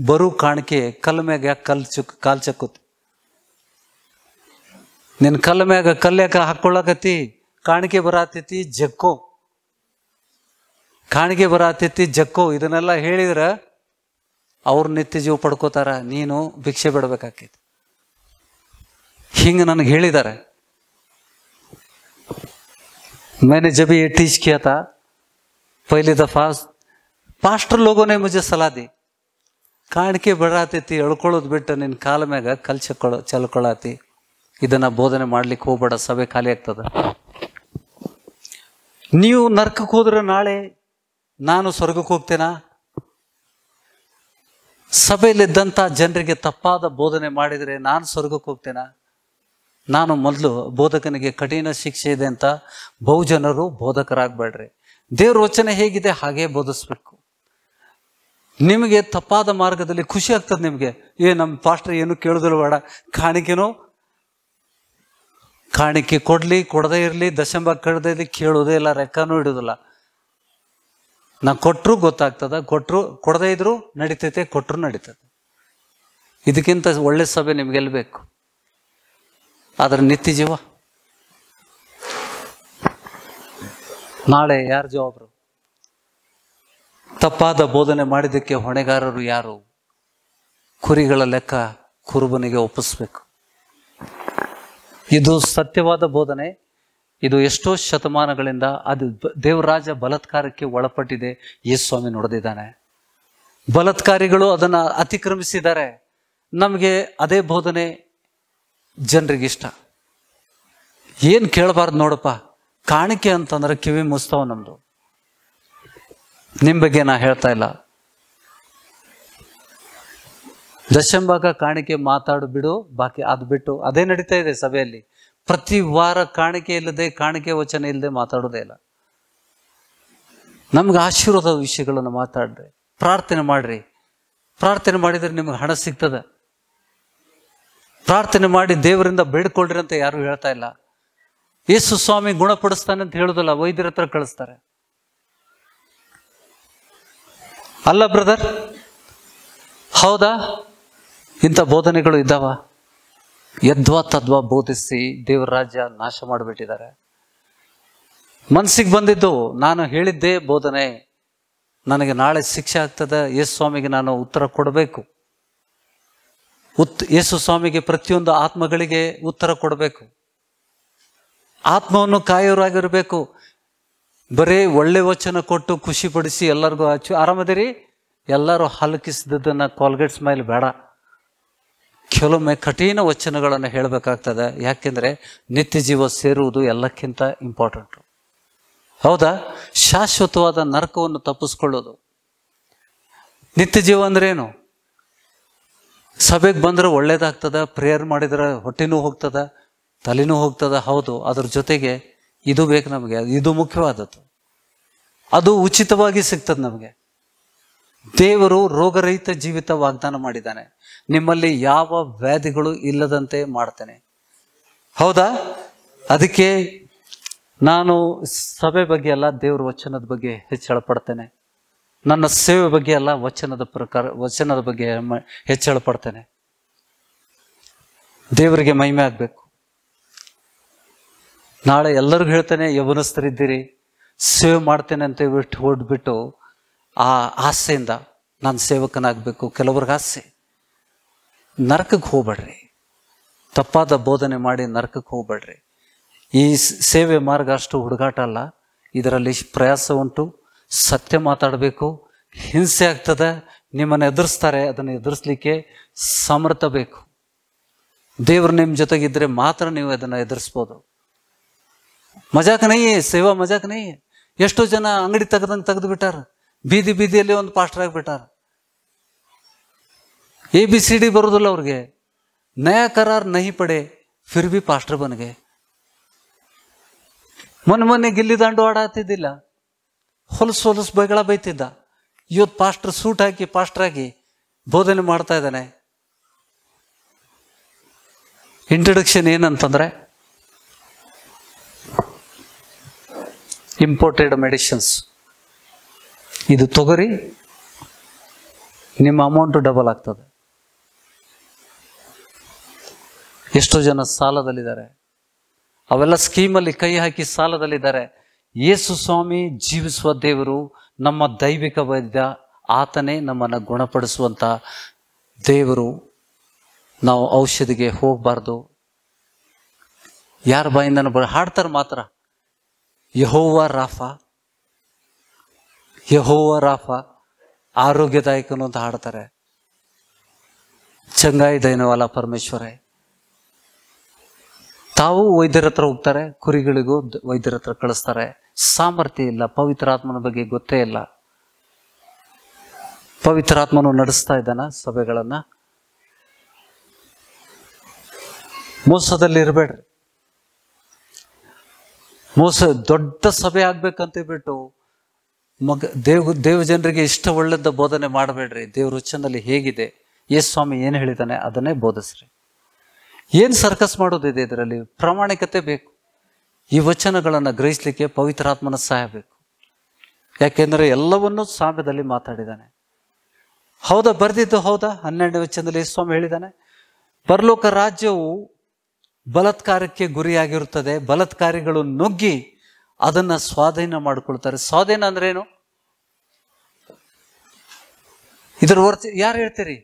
ಬರು ಕಾಣಿಕೆ ಕಲ್ ಮ್ಯಾಗ ಯಾಕೆ ಕಲ್ ಚುಕ್ ಕಾಲ್ ಚಕ್ಕುತ್ತೆ ನಿನ್ನ ಕಲ್ ಮ್ಯಾಗ ಕಲ್ಯಾಕ ಯಾಕೆ ಹಾಕೊಳ್ಳಕತ್ತಿ ಕಾಣಿಕೆ ಬರತೈತಿ ಜಕ್ಕೋ ಕಾಣಿಗೆ ಬರಾತೈತಿ ಜಕ್ಕೋ ಇದನ್ನೆಲ್ಲ ಹೇಳಿದ್ರೆ ಅವ್ರು ನಿತ್ಯ ಜೀವ ಪಡ್ಕೋತಾರ ನೀನು ಭಿಕ್ಷೆ ಬಿಡಬೇಕಾಕೈತಿ ಹಿಂಗೆ ನನಗೆ ಹೇಳಿದ್ದಾರೆ मैंने ಜಬಿ ये टीच किया था ಫಾಸ್ಟ್ ಪಾಸ್ಟರ್ ಲೋಗೋನೆ ಮುಜೆ ಸಲಾದಿ ಕಾಣಿಕೆ ಬಡಾತೈತಿ ಎಳ್ಕೊಳ್ಳೋದು ಬಿಟ್ಟು ನಿನ್ನ ಕಾಲ ಮ್ಯಾಗ ಕಲ್ಚ ಕೊಳ ಚಲ್ಕೊಳತಿ ಇದನ್ನು ಬೋಧನೆ ಮಾಡ್ಲಿಕ್ಕೆ ಹೋಗ್ಬೇಡ ಸಭೆ ಖಾಲಿ ಆಗ್ತದ ನೀವು ನರ್ಕಕ್ಕೆ ಹೋದ್ರೆ ನಾಳೆ ನಾನು ಸ್ವರ್ಗಕ್ಕೆ ಹೋಗ್ತೇನಾ ಸಭೆಯಲ್ಲಿದ್ದಂಥ ಜನರಿಗೆ ತಪ್ಪಾದ ಬೋಧನೆ ಮಾಡಿದರೆ ನಾನು ಸ್ವರ್ಗಕ್ಕೆ ಹೋಗ್ತೇನಾ ನಾನು ಮೊದಲು ಬೋಧಕನಿಗೆ ಕಠಿಣ ಶಿಕ್ಷೆ ಇದೆ ಅಂತ ಬಹುಜನರು ಬೋಧಕರಾಗಬೇಡ್ರಿ ದೇವ್ರ ವಚನೆ ಹೇಗಿದೆ ಹಾಗೇ ಬೋಧಿಸ್ಬೇಕು ನಿಮಗೆ ತಪ್ಪಾದ ಮಾರ್ಗದಲ್ಲಿ ಖುಷಿ ಆಗ್ತದೆ ನಿಮಗೆ ಏ ನಮ್ಮ ಪಾಸ್ಟರ್ ಏನು ಕೇಳಿದ್ರು ಬೇಡ ಕಾಣಿಕೆನೋ ಕಾಣಿಕೆ ಕೊಡಲಿ ಕೊಡದೇ ಇರಲಿ ದಶಂಬ ಕಡದೇ ಇರಲಿ ಕೇಳೋದೇ ಇಲ್ಲ ರೆಕ್ಕನೂ ಇಡೋದಿಲ್ಲ ನಾ ಕೊಟ್ಟರು ಗೊತ್ತಾಗ್ತದ ಕೊಟ್ಟರು ಕೊಡದೇ ಇದ್ರು ನಡೀತೈತೆ ಕೊಟ್ಟರು ನಡೀತದೆ ಇದಕ್ಕಿಂತ ಒಳ್ಳೆ ಸಭೆ ನಿಮ್ಗೆ ಬೇಕು ಆದರೆ ನಿತ್ಯ ಜೀವ ನಾಳೆ ಯಾರು ಜವಾಬ್ರು ತಪ್ಪಾದ ಬೋಧನೆ ಮಾಡಿದ್ದಕ್ಕೆ ಹೊಣೆಗಾರರು ಯಾರು ಕುರಿಗಳ ಲೆಕ್ಕ ಕುರುಬನಿಗೆ ಒಪ್ಪಿಸ್ಬೇಕು ಇದು ಸತ್ಯವಾದ ಬೋಧನೆ ಇದು ಎಷ್ಟೋ ಶತಮಾನಗಳಿಂದ ಅದು ದೇವರಾಜ ಬಲತ್ಕಾರಕ್ಕೆ ಒಳಪಟ್ಟಿದೆ ಯೇಸು ಸ್ವಾಮಿ ನೋಡದಿದ್ದಾನೆ ಬಲತ್ಕಾರಿಗಳು ಅದನ್ನು ಅತಿಕ್ರಮಿಸಿದ್ದಾರೆ ನಮಗೆ ಅದೇ ಬೋಧನೆ ಜನರಿಗೆ ಇಷ್ಟ ಏನು ಕೇಳಬಾರ್ದು ನೋಡಪ್ಪ ಕಾಣಿಕೆ ಅಂತಂದ್ರೆ ಕಿವಿ ಮುಸ್ತವ ನಮ್ಮದು ನಿಮ್ಮ ಬಗ್ಗೆ ನಾ ಹೇಳ್ತಾ ಇಲ್ಲ ದಶಂಭಾಗ ಕಾಣಿಕೆ ಮಾತಾಡು ಬಿಡು ಬಾಕಿ ಅದು ಬಿಟ್ಟು ಅದೇ ನಡೀತಾ ಇದೆ ಸಭೆಯಲ್ಲಿ ಪ್ರತಿ ವಾರ ಕಾಣಿಕೆ ಇಲ್ಲದೆ ಕಾಣಿಕೆ ವಚನ ಇಲ್ಲದೆ ಮಾತಾಡೋದೇ ಇಲ್ಲ ನಮ್ಗೆ ಆಶೀರ್ವಾದ ವಿಷಯಗಳನ್ನು ಮಾತಾಡ್ರಿ ಪ್ರಾರ್ಥನೆ ಮಾಡ್ರಿ ಪ್ರಾರ್ಥನೆ ಮಾಡಿದರೆ ನಿಮ್ಗೆ ಹಣ ಸಿಗ್ತದೆ ಪ್ರಾರ್ಥನೆ ಮಾಡಿ ದೇವರಿಂದ ಬೇಡ್ಕೊಳ್ರಿ ಅಂತ ಯಾರು ಹೇಳ್ತಾ ಇಲ್ಲ ಯೇಸು ಸ್ವಾಮಿ ಗುಣಪಡಿಸ್ತಾನೆ ಅಂತ ಹೇಳೋದಲ್ಲ ವೈದ್ಯರ ಹತ್ರ ಕಳಿಸ್ತಾರೆ ಅಲ್ಲ ಬ್ರದರ್ ಹೌದಾ ಇಂಥ ಬೋಧನೆಗಳು ಇದ್ದಾವ ಯದ್ವಾ ತದ್ವಾ ಬೋಧಿಸಿ ದೇವರ ರಾಜ್ಯ ನಾಶ ಮಾಡಿಬಿಟ್ಟಿದ್ದಾರೆ ಮನಸ್ಸಿಗೆ ಬಂದಿದ್ದು ನಾನು ಹೇಳಿದ್ದೇ ಬೋಧನೆ ನನಗೆ ನಾಳೆ ಶಿಕ್ಷೆ ಆಗ್ತದೆ ಯೇಸು ಸ್ವಾಮಿಗೆ ನಾನು ಉತ್ತರ ಕೊಡಬೇಕು ಉತ್ ಯೇಸು ಸ್ವಾಮಿಗೆ ಪ್ರತಿಯೊಂದು ಆತ್ಮಗಳಿಗೆ ಉತ್ತರ ಕೊಡಬೇಕು ಆತ್ಮವನ್ನು ಕಾಯೋರಾಗಿರಬೇಕು ಬರೀ ಒಳ್ಳೆ ವಚನ ಕೊಟ್ಟು ಖುಷಿ ಪಡಿಸಿ ಎಲ್ಲರಿಗೂ ಹಚ್ಚು ಆರಾಮದಿರಿ ಎಲ್ಲರೂ ಹಲಕಿಸಿದ್ದನ್ನು ಕಾಲ್ಗೇಟ್ ಸ್ಮೈಲ್ ಬೇಡ ಕೆಲವೊಮ್ಮೆ ಕಠಿಣ ವಚನಗಳನ್ನು ಹೇಳಬೇಕಾಗ್ತದೆ ಯಾಕೆಂದರೆ ನಿತ್ಯ ಜೀವ ಸೇರುವುದು ಎಲ್ಲಕ್ಕಿಂತ ಇಂಪಾರ್ಟೆಂಟು ಹೌದಾ ಶಾಶ್ವತವಾದ ನರಕವನ್ನು ತಪ್ಪಿಸ್ಕೊಳ್ಳೋದು ನಿತ್ಯ ಜೀವ ಅಂದ್ರೇನು ಸಭೆಗೆ ಬಂದರೆ ಒಳ್ಳೇದಾಗ್ತದೆ ಪ್ರೇಯರ್ ಮಾಡಿದರೆ ಹೊಟ್ಟೆನೂ ಹೋಗ್ತದೆ ತಲೆನೂ ಹೋಗ್ತದೆ ಹೌದು ಅದ್ರ ಜೊತೆಗೆ ಇದು ಬೇಕು ನಮಗೆ ಇದು ಮುಖ್ಯವಾದದ್ದು ಅದು ಉಚಿತವಾಗಿ ಸಿಗ್ತದೆ ನಮಗೆ ದೇವರು ರೋಗರಹಿತ ಜೀವಿತ ವಾಗ್ದಾನ ಮಾಡಿದ್ದಾನೆ ನಿಮ್ಮಲ್ಲಿ ಯಾವ ವ್ಯಾಧಿಗಳು ಇಲ್ಲದಂತೆ ಮಾಡ್ತೇನೆ ಹೌದಾ ಅದಕ್ಕೆ ನಾನು ಸಭೆ ಬಗ್ಗೆ ಎಲ್ಲ ದೇವ್ರ ವಚನದ ಬಗ್ಗೆ ಹೆಚ್ಚಳ ಪಡ್ತೇನೆ ನನ್ನ ಸೇವೆ ಬಗ್ಗೆ ಅಲ್ಲ ವಚನದ ಪ್ರಕಾರ ವಚನದ ಬಗ್ಗೆ ಹೆಚ್ಚಳ ಪಡ್ತೇನೆ ದೇವರಿಗೆ ಮಹಿಮೆ ಆಗಬೇಕು ನಾಳೆ ಎಲ್ಲರಿಗೂ ಹೇಳ್ತೇನೆ ಯವನಸ್ಥರಿದ್ದೀರಿ ಸೇವೆ ಮಾಡ್ತೇನೆ ಅಂತ ಹೊಡ್ಬಿಟ್ಟು ಆ ಆಸೆಯಿಂದ ನಾನು ಸೇವಕನಾಗಬೇಕು ಕೆಲವ್ರಿಗೆ ಆಸೆ ನರಕಕ್ಕೆ ಹೋಗ್ಬೇಡ್ರಿ ತಪ್ಪಾದ ಬೋಧನೆ ಮಾಡಿ ನರಕಕ್ಕೆ ಹೋಗ್ಬೇಡ್ರಿ ಈ ಸೇವೆ ಮಾರ್ಗ ಅಷ್ಟು ಹುಡುಗಾಟ ಅಲ್ಲ ಇದರಲ್ಲಿ ಪ್ರಯಾಸ ಉಂಟು ಸತ್ಯ ಮಾತಾಡಬೇಕು ಹಿಂಸೆ ಆಗ್ತದೆ ನಿಮ್ಮನ್ನು ಎದುರಿಸ್ತಾರೆ ಅದನ್ನು ಎದುರಿಸ್ಲಿಕ್ಕೆ ಸಮರ್ಥ ಬೇಕು ದೇವರು ನಿಮ್ಮ ಜೊತೆಗಿದ್ರೆ ಮಾತ್ರ ನೀವು ಅದನ್ನು ಎದುರಿಸ್ಬೋದು ನೈಯೇ ಸೇವಾ ನೈಯೇ ಎಷ್ಟೋ ಜನ ಅಂಗಡಿ ತೆಗೆದಂಗೆ ತೆಗೆದು ಬಿಟ್ಟಾರ ಬೀದಿ ಬೀದಿಯಲ್ಲಿ ಒಂದು ಪಾಸ್ಟರ್ ಆಗಿಬಿಟ್ಟಾರ ಎ ಬಿ ಸಿ ಡಿ ಬರೋದಿಲ್ಲ ಅವ್ರಿಗೆ ನಯಾ ಕರಾರ್ ನಹಿ ಪಡೆ ಫಿರ್ ಬಿ ಪಾಸ್ಟರ್ ಬನ್ಗೆ ಮೊನ್ನೆ ಮೊನ್ನೆ ಗಿಲ್ಲಿ ದಾಂಡು ಆಡಾತಿದ್ದಿಲ್ಲ ಹೊಲಸು ಹೊಲಸು ಬೈಗಳ ಬೈತಿದ್ದ ಇವತ್ತು ಪಾಸ್ಟರ್ ಸೂಟ್ ಹಾಕಿ ಪಾಸ್ಟರ್ ಆಗಿ ಬೋಧನೆ ಮಾಡ್ತಾ ಇದ್ದಾನೆ ಇಂಟ್ರಡಕ್ಷನ್ ಏನಂತಂದ್ರೆ ಇಂಪೋರ್ಟೆಡ್ ಮೆಡಿಷನ್ಸ್ ಇದು ತೊಗರಿ ನಿಮ್ಮ ಅಮೌಂಟು ಡಬಲ್ ಆಗ್ತದೆ ಎಷ್ಟೋ ಜನ ಸಾಲದಲ್ಲಿದ್ದಾರೆ ಅವೆಲ್ಲ ಸ್ಕೀಮಲ್ಲಿ ಕೈ ಹಾಕಿ ಸಾಲದಲ್ಲಿದ್ದಾರೆ ಯೇಸು ಸ್ವಾಮಿ ಜೀವಿಸುವ ದೇವರು ನಮ್ಮ ದೈವಿಕ ವೈದ್ಯ ಆತನೇ ನಮ್ಮನ್ನು ಗುಣಪಡಿಸುವಂಥ ದೇವರು ನಾವು ಔಷಧಿಗೆ ಹೋಗಬಾರ್ದು ಯಾರ ಬಾಯಿಂದ ಹಾಡ್ತಾರೆ ಮಾತ್ರ ಯಹೋವ ರಾಫಾ ಯಹೋವ ರಾಫ ಆರೋಗ್ಯದಾಯಕನು ಅಂತ ಹಾಡ್ತಾರೆ ಚಂಗಾಯಿ ದೈನವಾಲ ಪರಮೇಶ್ವರ ತಾವು ವೈದ್ಯರ ಹತ್ರ ಹೋಗ್ತಾರೆ ಕುರಿಗಳಿಗೂ ವೈದ್ಯರ ಹತ್ರ ಕಳಿಸ್ತಾರೆ ಸಾಮರ್ಥ್ಯ ಇಲ್ಲ ಪವಿತ್ರಾತ್ಮನ ಬಗ್ಗೆ ಗೊತ್ತೇ ಇಲ್ಲ ಪವಿತ್ರಾತ್ಮನು ನಡೆಸ್ತಾ ಇದ್ದಾನ ಸಭೆಗಳನ್ನ ಮೋಸದಲ್ಲಿ ಇರಬೇಡ್ರಿ ಮೋಸ ದೊಡ್ಡ ಸಭೆ ಆಗ್ಬೇಕಂತ ಹೇಳ್ಬಿಟ್ಟು ಮಗ ದೇವ ದೇವ ಜನರಿಗೆ ಒಳ್ಳೆದ ಬೋಧನೆ ಮಾಡಬೇಡ್ರಿ ದೇವ್ರ ವಚನದಲ್ಲಿ ಹೇಗಿದೆ ಯೇಸು ಸ್ವಾಮಿ ಏನು ಹೇಳಿದ್ದಾನೆ ಅದನ್ನೇ ಬೋಧಿಸ್ರಿ ಏನು ಸರ್ಕಸ್ ಮಾಡೋದಿದೆ ಇದರಲ್ಲಿ ಪ್ರಾಮಾಣಿಕತೆ ಬೇಕು ಈ ವಚನಗಳನ್ನು ಗ್ರಹಿಸಲಿಕ್ಕೆ ಪವಿತ್ರಾತ್ಮನ ಸಹಾಯ ಬೇಕು ಯಾಕೆಂದರೆ ಎಲ್ಲವನ್ನೂ ಸಾಮ್ಯದಲ್ಲಿ ಮಾತಾಡಿದ್ದಾನೆ ಹೌದಾ ಬರೆದಿದ್ದು ಹೌದಾ ಹನ್ನೆರಡನೇ ವಚನದಲ್ಲಿ ಸ್ವಾಮಿ ಹೇಳಿದ್ದಾನೆ ಪರಲೋಕ ರಾಜ್ಯವು ಬಲತ್ಕಾರಕ್ಕೆ ಗುರಿಯಾಗಿರುತ್ತದೆ ಬಲತ್ಕಾರಿಗಳು ನುಗ್ಗಿ ಅದನ್ನು ಸ್ವಾಧೀನ ಮಾಡ್ಕೊಳ್ತಾರೆ ಸ್ವಾಧೀನ ಅಂದ್ರೇನು ಇದರ ವರ್ತಿ ಯಾರು ಹೇಳ್ತೀರಿ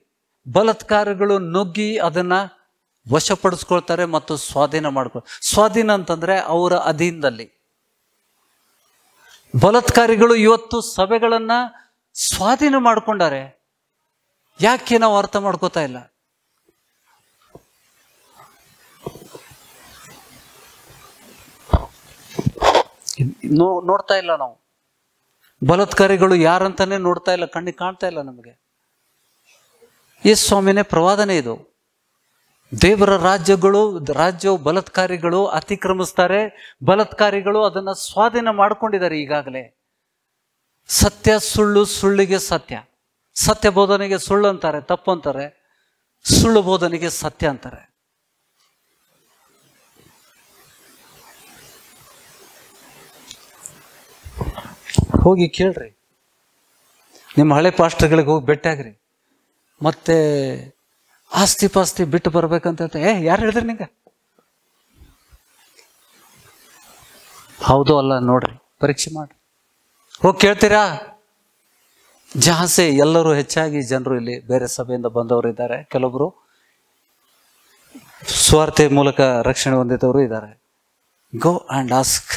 ಬಲತ್ಕಾರಗಳು ನುಗ್ಗಿ ಅದನ್ನ ವಶಪಡಿಸ್ಕೊಳ್ತಾರೆ ಮತ್ತು ಸ್ವಾಧೀನ ಮಾಡ್ಕೊಳ್ ಸ್ವಾಧೀನ ಅಂತಂದ್ರೆ ಅವರ ಅಧೀನದಲ್ಲಿ ಬಲತ್ಕಾರಿಗಳು ಇವತ್ತು ಸಭೆಗಳನ್ನ ಸ್ವಾಧೀನ ಮಾಡ್ಕೊಂಡಾರೆ ಯಾಕೆ ನಾವು ಅರ್ಥ ಮಾಡ್ಕೋತಾ ಇಲ್ಲ ನೋ ನೋಡ್ತಾ ಇಲ್ಲ ನಾವು ಬಲತ್ಕಾರಿಗಳು ಯಾರಂತಾನೆ ನೋಡ್ತಾ ಇಲ್ಲ ಕಣ್ಣಿಗೆ ಕಾಣ್ತಾ ಇಲ್ಲ ನಮಗೆ ಈ ಸ್ವಾಮಿನೇ ಪ್ರವಾದನೆ ಇದು ದೇವರ ರಾಜ್ಯಗಳು ರಾಜ್ಯವು ಬಲತ್ಕಾರಿಗಳು ಅತಿಕ್ರಮಿಸ್ತಾರೆ ಬಲತ್ಕಾರಿಗಳು ಅದನ್ನ ಸ್ವಾಧೀನ ಮಾಡಿಕೊಂಡಿದ್ದಾರೆ ಈಗಾಗಲೇ ಸತ್ಯ ಸುಳ್ಳು ಸುಳ್ಳಿಗೆ ಸತ್ಯ ಸತ್ಯ ಬೋಧನೆಗೆ ಸುಳ್ಳು ಅಂತಾರೆ ತಪ್ಪು ಅಂತಾರೆ ಸುಳ್ಳು ಬೋಧನೆಗೆ ಸತ್ಯ ಅಂತಾರೆ ಹೋಗಿ ಕೇಳ್ರಿ ನಿಮ್ಮ ಹಳೆ ಪಾಸ್ಟರ್ಗಳಿಗೆ ಹೋಗಿ ಭೇಟಿಯಾಗ್ರಿ ಮತ್ತೆ ಆಸ್ತಿ ಪಾಸ್ತಿ ಬಿಟ್ಟು ಬರ್ಬೇಕಂತ ಹೇಳ್ತಾರೆ ಏ ಯಾರು ಹೇಳಿದ್ರಿ ನಿಂಗೆ ಹೌದು ಅಲ್ಲ ನೋಡ್ರಿ ಪರೀಕ್ಷೆ ಮಾಡಿ ಹೋಗಿ ಕೇಳ್ತೀರಾ ಜಾಸ್ತಿ ಎಲ್ಲರೂ ಹೆಚ್ಚಾಗಿ ಜನರು ಇಲ್ಲಿ ಬೇರೆ ಸಭೆಯಿಂದ ಬಂದವರು ಇದ್ದಾರೆ ಕೆಲವೊಬ್ರು ಸ್ವಾರ್ಥ ಮೂಲಕ ರಕ್ಷಣೆ ಹೊಂದಿದವರು ಇದ್ದಾರೆ ಗೋ ಆ್ಯಂಡ್ ಆಸ್ಕ್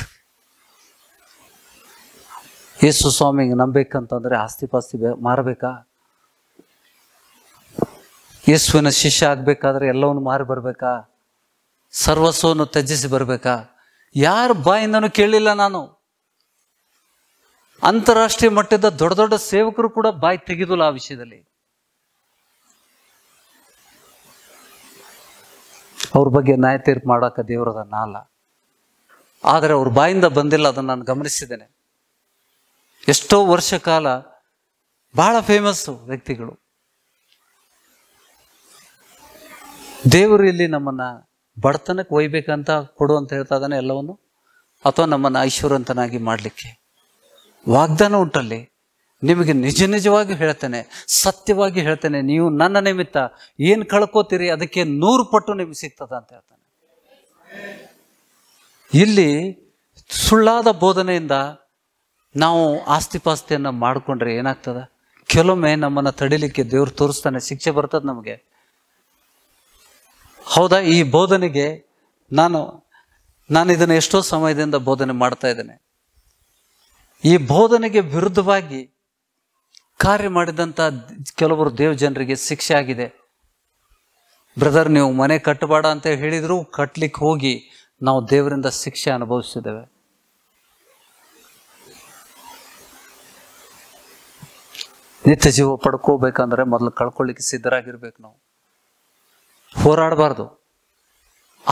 ಯೇಸು ಸ್ವಾಮಿಗೆ ನಂಬೇಕಂತಂದರೆ ಆಸ್ತಿ ಪಾಸ್ತಿ ಮಾರಬೇಕಾ ಯೇಸುವಿನ ಶಿಷ್ಯ ಆಗಬೇಕಾದ್ರೆ ಎಲ್ಲವನ್ನು ಮಾರಿ ಬರಬೇಕಾ ಸರ್ವಸ್ವವನ್ನು ತ್ಯಜಿಸಿ ಬರಬೇಕಾ ಯಾರ ಬಾಯಿಂದನೂ ಕೇಳಿಲ್ಲ ನಾನು ಅಂತಾರಾಷ್ಟ್ರೀಯ ಮಟ್ಟದ ದೊಡ್ಡ ದೊಡ್ಡ ಸೇವಕರು ಕೂಡ ಬಾಯಿ ತೆಗೆದಿಲ್ಲ ಆ ವಿಷಯದಲ್ಲಿ ಅವ್ರ ಬಗ್ಗೆ ನ್ಯಾಯ ತೀರ್ಪು ಮಾಡೋಕೆ ದೇವರದ ನಾಲ ಆದರೆ ಅವ್ರ ಬಾಯಿಂದ ಬಂದಿಲ್ಲ ಅದನ್ನು ನಾನು ಗಮನಿಸಿದ್ದೇನೆ ಎಷ್ಟೋ ವರ್ಷ ಕಾಲ ಬಹಳ ಫೇಮಸ್ಸು ವ್ಯಕ್ತಿಗಳು ದೇವರು ಇಲ್ಲಿ ನಮ್ಮನ್ನು ಬಡತನಕ್ಕೆ ಒಯ್ಬೇಕಂತ ಕೊಡು ಅಂತ ಹೇಳ್ತಾ ಇದ್ದಾನೆ ಎಲ್ಲವನ್ನು ಅಥವಾ ನಮ್ಮನ್ನು ಐಶ್ವರ್ಯಂತನಾಗಿ ಮಾಡಲಿಕ್ಕೆ ವಾಗ್ದಾನ ಉಂಟಲ್ಲಿ ನಿಮಗೆ ನಿಜ ನಿಜವಾಗಿ ಹೇಳ್ತೇನೆ ಸತ್ಯವಾಗಿ ಹೇಳ್ತೇನೆ ನೀವು ನನ್ನ ನಿಮಿತ್ತ ಏನು ಕಳ್ಕೋತೀರಿ ಅದಕ್ಕೆ ನೂರು ಪಟ್ಟು ನಿಮಗೆ ಸಿಗ್ತದ ಅಂತ ಹೇಳ್ತಾನೆ ಇಲ್ಲಿ ಸುಳ್ಳಾದ ಬೋಧನೆಯಿಂದ ನಾವು ಆಸ್ತಿಪಾಸ್ತಿಯನ್ನು ಮಾಡಿಕೊಂಡ್ರೆ ಏನಾಗ್ತದೆ ಕೆಲವೊಮ್ಮೆ ನಮ್ಮನ್ನು ತಡಿಲಿಕ್ಕೆ ದೇವ್ರು ತೋರಿಸ್ತಾನೆ ಶಿಕ್ಷೆ ಬರ್ತದೆ ನಮಗೆ ಹೌದಾ ಈ ಬೋಧನೆಗೆ ನಾನು ನಾನು ಇದನ್ನು ಎಷ್ಟೋ ಸಮಯದಿಂದ ಬೋಧನೆ ಮಾಡ್ತಾ ಇದ್ದೇನೆ ಈ ಬೋಧನೆಗೆ ವಿರುದ್ಧವಾಗಿ ಕಾರ್ಯ ಮಾಡಿದಂಥ ಕೆಲವರು ದೇವ ಜನರಿಗೆ ಶಿಕ್ಷೆ ಆಗಿದೆ ಬ್ರದರ್ ನೀವು ಮನೆ ಕಟ್ಟಬೇಡ ಅಂತ ಹೇಳಿದ್ರು ಕಟ್ಲಿಕ್ಕೆ ಹೋಗಿ ನಾವು ದೇವರಿಂದ ಶಿಕ್ಷೆ ಅನುಭವಿಸಿದ್ದೇವೆ ನಿತ್ಯ ಜೀವ ಪಡ್ಕೋಬೇಕಂದ್ರೆ ಮೊದಲು ಕಳ್ಕೊಳ್ಳಿಕ್ಕೆ ಸಿದ್ಧರಾಗಿರ್ಬೇಕು ನಾವು ಹೋರಾಡಬಾರ್ದು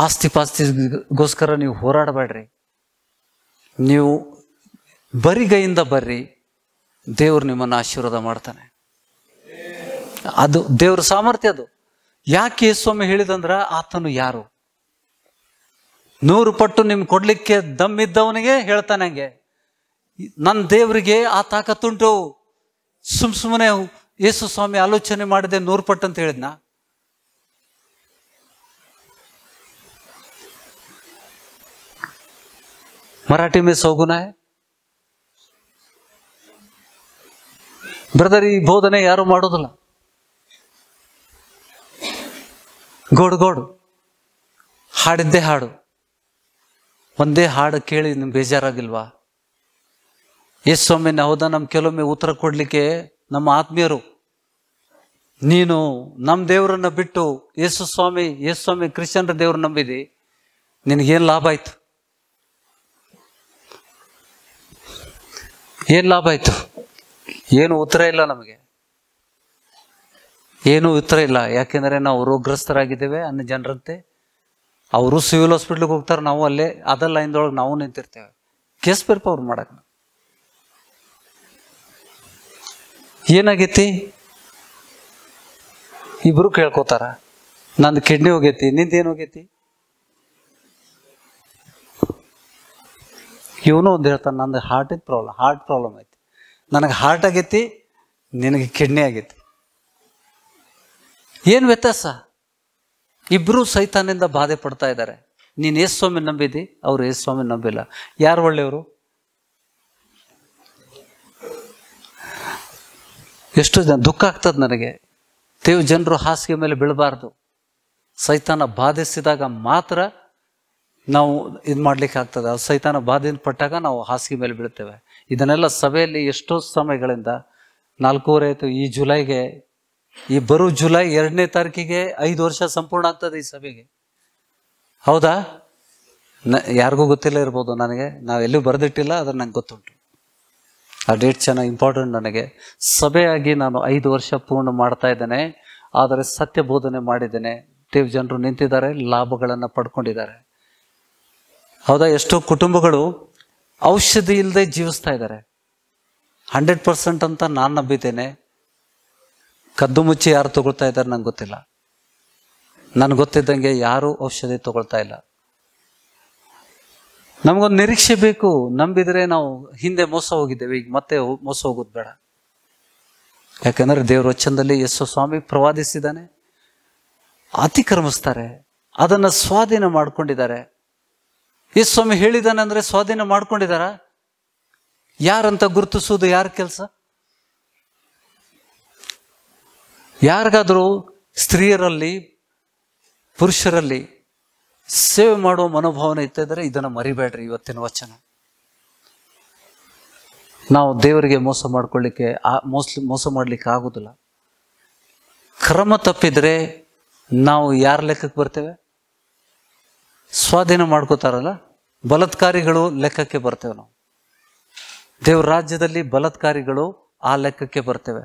ಆಸ್ತಿ ಪಾಸ್ತಿಗೋಸ್ಕರ ನೀವು ಹೋರಾಡಬೇಡ್ರಿ ನೀವು ಬರಿಗೈಯಿಂದ ಬರ್ರಿ ದೇವ್ರು ನಿಮ್ಮನ್ನು ಆಶೀರ್ವಾದ ಮಾಡ್ತಾನೆ ಅದು ದೇವ್ರ ಸಾಮರ್ಥ್ಯ ಅದು ಯಾಕೆ ಸ್ವಾಮಿ ಹೇಳಿದಂದ್ರ ಆತನು ಯಾರು ನೂರು ಪಟ್ಟು ನಿಮ್ಗೆ ಕೊಡ್ಲಿಕ್ಕೆ ದಮ್ಮಿದ್ದವನಿಗೆ ಹೇಳ್ತಾನೆ ಹಂಗೆ ನನ್ನ ದೇವರಿಗೆ ಆ ತಾಕತ್ತುಂಟು ಸುಮ್ ಸುಮ್ಮನೆ ಯೇಸು ಸ್ವಾಮಿ ಆಲೋಚನೆ ಮಾಡಿದೆ ನೂರು ಪಟ್ಟು ಅಂತ ಹೇಳಿದ್ನ ಮರಾಠಿ ಮೇ ಸೋಗುನ ಬ್ರದರ್ ಈ ಬೋಧನೆ ಯಾರು ಮಾಡೋದಿಲ್ಲ ಗೋಡು ಗೋಡು ಹಾಡಿದ್ದೇ ಹಾಡು ಒಂದೇ ಹಾಡು ಕೇಳಿ ನಿಮ್ಗೆ ಬೇಜಾರಾಗಿಲ್ವಾ ಎಷ್ಟು ಸ್ವಾಮಿ ಹೌದಾ ನಮ್ಮ ಕೆಲವೊಮ್ಮೆ ಉತ್ತರ ಕೊಡಲಿಕ್ಕೆ ನಮ್ಮ ಆತ್ಮೀಯರು ನೀನು ನಮ್ಮ ದೇವರನ್ನು ಬಿಟ್ಟು ಯೇಸು ಸ್ವಾಮಿ ಯೇಸು ಸ್ವಾಮಿ ಕ್ರಿಶ್ಚಿಯನ್ರ ದೇವರು ನಂಬಿದಿ ನಿನಗೇನು ಲಾಭ ಆಯಿತು ಏನು ಲಾಭ ಆಯಿತು ಏನು ಉತ್ತರ ಇಲ್ಲ ನಮಗೆ ಏನೂ ಉತ್ತರ ಇಲ್ಲ ಯಾಕೆಂದರೆ ನಾವು ರೋಗ್ರಸ್ತರಾಗಿದ್ದೇವೆ ಅನ್ನ ಜನರಂತೆ ಅವರು ಸಿವಿಲ್ ಹಾಸ್ಪಿಟ್ಲಿಗೆ ಹೋಗ್ತಾರೆ ನಾವು ಅಲ್ಲೇ ಅದಲ್ಲ ಇಂದೊಳಗೆ ನಾವು ನಿಂತಿರ್ತೇವೆ ಕೇಸ್ ಬರ್ಪ ಅವ್ರು ಮಾಡೋಕೆ ಏನಾಗೈತಿ ಇಬ್ರು ಕೇಳ್ಕೊತಾರ ನಂದು ಕಿಡ್ನಿ ಹೋಗೈತಿ ನಿಂದೇನು ಹೋಗೈತಿ ಇವನು ಒಂದು ಹೇಳ್ತಾನೆ ನಂದು ಹಾರ್ಟಿನ ಪ್ರಾಬ್ಲಮ್ ಹಾರ್ಟ್ ಪ್ರಾಬ್ಲಮ್ ಐತಿ ನನಗೆ ಹಾರ್ಟ್ ಆಗೈತಿ ನಿನಗೆ ಕಿಡ್ನಿ ಆಗೈತಿ ಏನು ವ್ಯತ್ಯಾಸ ಇಬ್ಬರೂ ಸೈತಾನಿಂದ ಬಾಧೆ ಪಡ್ತಾ ಇದ್ದಾರೆ ನೀನು ಏಸ್ ಸ್ವಾಮಿ ನಂಬಿದ್ದಿ ಅವರು ಯೇಸು ಸ್ವಾಮಿ ನಂಬಿಲ್ಲ ಯಾರು ಒಳ್ಳೆಯವರು ಎಷ್ಟು ಜನ ದುಃಖ ಆಗ್ತದೆ ನನಗೆ ದೇವ್ ಜನರು ಹಾಸಿಗೆ ಮೇಲೆ ಬೀಳಬಾರ್ದು ಸೈತಾನ ಬಾಧಿಸಿದಾಗ ಮಾತ್ರ ನಾವು ಇದು ಮಾಡ್ಲಿಕ್ಕೆ ಆಗ್ತದೆ ಅದು ಸೈತಾನ ಬಾಧೆಯಿಂದ ಪಟ್ಟಾಗ ನಾವು ಹಾಸಿಗೆ ಮೇಲೆ ಬೀಳ್ತೇವೆ ಇದನ್ನೆಲ್ಲ ಸಭೆಯಲ್ಲಿ ಎಷ್ಟೋ ಸಮಯಗಳಿಂದ ನಾಲ್ಕೂವರೆ ಆಯಿತು ಈ ಜುಲೈಗೆ ಈ ಬರುವ ಜುಲೈ ಎರಡನೇ ತಾರೀಕಿಗೆ ಐದು ವರ್ಷ ಸಂಪೂರ್ಣ ಆಗ್ತದೆ ಈ ಸಭೆಗೆ ಹೌದಾ ನ ಯಾರಿಗೂ ಗೊತ್ತಿಲ್ಲ ಇರ್ಬೋದು ನನಗೆ ನಾವೆಲ್ಲೂ ಬರೆದಿಟ್ಟಿಲ್ಲ ಆದರೆ ನಂಗೆ ಗೊತ್ತುಂಟು ಆ ಡೇಟ್ ಚೆನ್ನಾಗಿ ಇಂಪಾರ್ಟೆಂಟ್ ನನಗೆ ಸಭೆಯಾಗಿ ನಾನು ಐದು ವರ್ಷ ಪೂರ್ಣ ಮಾಡ್ತಾ ಇದ್ದೇನೆ ಆದರೆ ಸತ್ಯ ಬೋಧನೆ ಮಾಡಿದ್ದೇನೆ ದೇವ್ ಜನರು ನಿಂತಿದ್ದಾರೆ ಲಾಭಗಳನ್ನು ಪಡ್ಕೊಂಡಿದ್ದಾರೆ ಹೌದಾ ಎಷ್ಟೋ ಕುಟುಂಬಗಳು ಔಷಧಿ ಇಲ್ಲದೆ ಜೀವಿಸ್ತಾ ಇದ್ದಾರೆ ಹಂಡ್ರೆಡ್ ಪರ್ಸೆಂಟ್ ಅಂತ ನಾನು ನಂಬಿದ್ದೇನೆ ಕದ್ದು ಮುಚ್ಚಿ ಯಾರು ತಗೊಳ್ತಾ ಇದ್ದಾರೆ ನಂಗೆ ಗೊತ್ತಿಲ್ಲ ನನಗೆ ಗೊತ್ತಿದ್ದಂಗೆ ಯಾರೂ ಔಷಧಿ ತಗೊಳ್ತಾ ಇಲ್ಲ ನಮಗೊಂದು ನಿರೀಕ್ಷೆ ಬೇಕು ನಂಬಿದ್ರೆ ನಾವು ಹಿಂದೆ ಮೋಸ ಹೋಗಿದ್ದೇವೆ ಈಗ ಮತ್ತೆ ಮೋಸ ಹೋಗೋದು ಬೇಡ ಯಾಕಂದ್ರೆ ದೇವರ ವಚನದಲ್ಲಿ ಯೇಸು ಸ್ವಾಮಿ ಪ್ರವಾದಿಸಿದ್ದಾನೆ ಅತಿಕ್ರಮಿಸ್ತಾರೆ ಅದನ್ನು ಸ್ವಾಧೀನ ಮಾಡ್ಕೊಂಡಿದ್ದಾರೆ ಯೇಸು ಸ್ವಾಮಿ ಹೇಳಿದ್ದಾನೆ ಅಂದರೆ ಸ್ವಾಧೀನ ಮಾಡ್ಕೊಂಡಿದ್ದಾರ ಯಾರಂತ ಗುರುತಿಸೋದು ಯಾರ ಕೆಲಸ ಯಾರಿಗಾದರೂ ಸ್ತ್ರೀಯರಲ್ಲಿ ಪುರುಷರಲ್ಲಿ ಸೇವೆ ಮಾಡುವ ಮನೋಭಾವನೆ ಇತ್ತಿದ್ರೆ ಇದನ್ನು ಮರಿಬೇಡ್ರಿ ಇವತ್ತಿನ ವಚನ ನಾವು ದೇವರಿಗೆ ಮೋಸ ಮಾಡ್ಕೊಳ್ಳಿಕ್ಕೆ ಆ ಮೋಸ ಮೋಸ ಮಾಡಲಿಕ್ಕೆ ಆಗೋದಿಲ್ಲ ಕ್ರಮ ತಪ್ಪಿದರೆ ನಾವು ಯಾರ ಲೆಕ್ಕಕ್ಕೆ ಬರ್ತೇವೆ ಸ್ವಾಧೀನ ಮಾಡ್ಕೋತಾರಲ್ಲ ಬಲತ್ಕಾರಿಗಳು ಲೆಕ್ಕಕ್ಕೆ ಬರ್ತೇವೆ ನಾವು ದೇವ್ರ ರಾಜ್ಯದಲ್ಲಿ ಬಲತ್ಕಾರಿಗಳು ಆ ಲೆಕ್ಕಕ್ಕೆ ಬರ್ತೇವೆ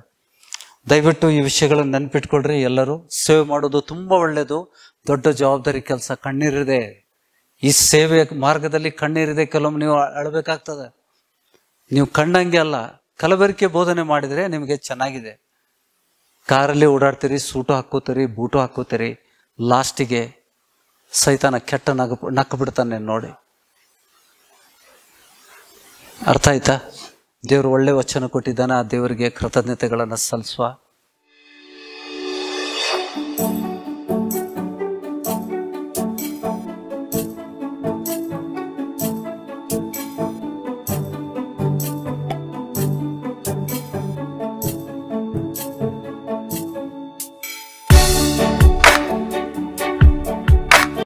ದಯವಿಟ್ಟು ಈ ವಿಷಯಗಳನ್ನು ನೆನಪಿಟ್ಕೊಳ್ರಿ ಎಲ್ಲರೂ ಸೇವೆ ಮಾಡೋದು ತುಂಬ ಒಳ್ಳೆಯದು ದೊಡ್ಡ ಜವಾಬ್ದಾರಿ ಕೆಲಸ ಕಣ್ಣೀರಿದೆ ಈ ಸೇವೆ ಮಾರ್ಗದಲ್ಲಿ ಕಣ್ಣೀರಿದೆ ಕೆಲವೊಮ್ಮೆ ನೀವು ಅಳಬೇಕಾಗ್ತದೆ ನೀವು ಕಣ್ಣಂಗೆ ಅಲ್ಲ ಕಲಬೆರಕೆ ಬೋಧನೆ ಮಾಡಿದರೆ ನಿಮಗೆ ಚೆನ್ನಾಗಿದೆ ಕಾರಲ್ಲಿ ಓಡಾಡ್ತೀರಿ ಸೂಟು ಹಾಕೋತೀರಿ ಬೂಟು ಹಾಕೋತೀರಿ ಲಾಸ್ಟಿಗೆ ಸೈತಾನ ಕೆಟ್ಟ ನಗ ನಕ್ಕ ಬಿಡ್ತಾನೆ ನೋಡಿ ಅರ್ಥ ಆಯ್ತಾ ದೇವರು ಒಳ್ಳೆಯ ವಚನ ಕೊಟ್ಟಿದ್ದಾನೆ ಆ ದೇವರಿಗೆ ಕೃತಜ್ಞತೆಗಳನ್ನು ಸಲ್ಲಿಸುವ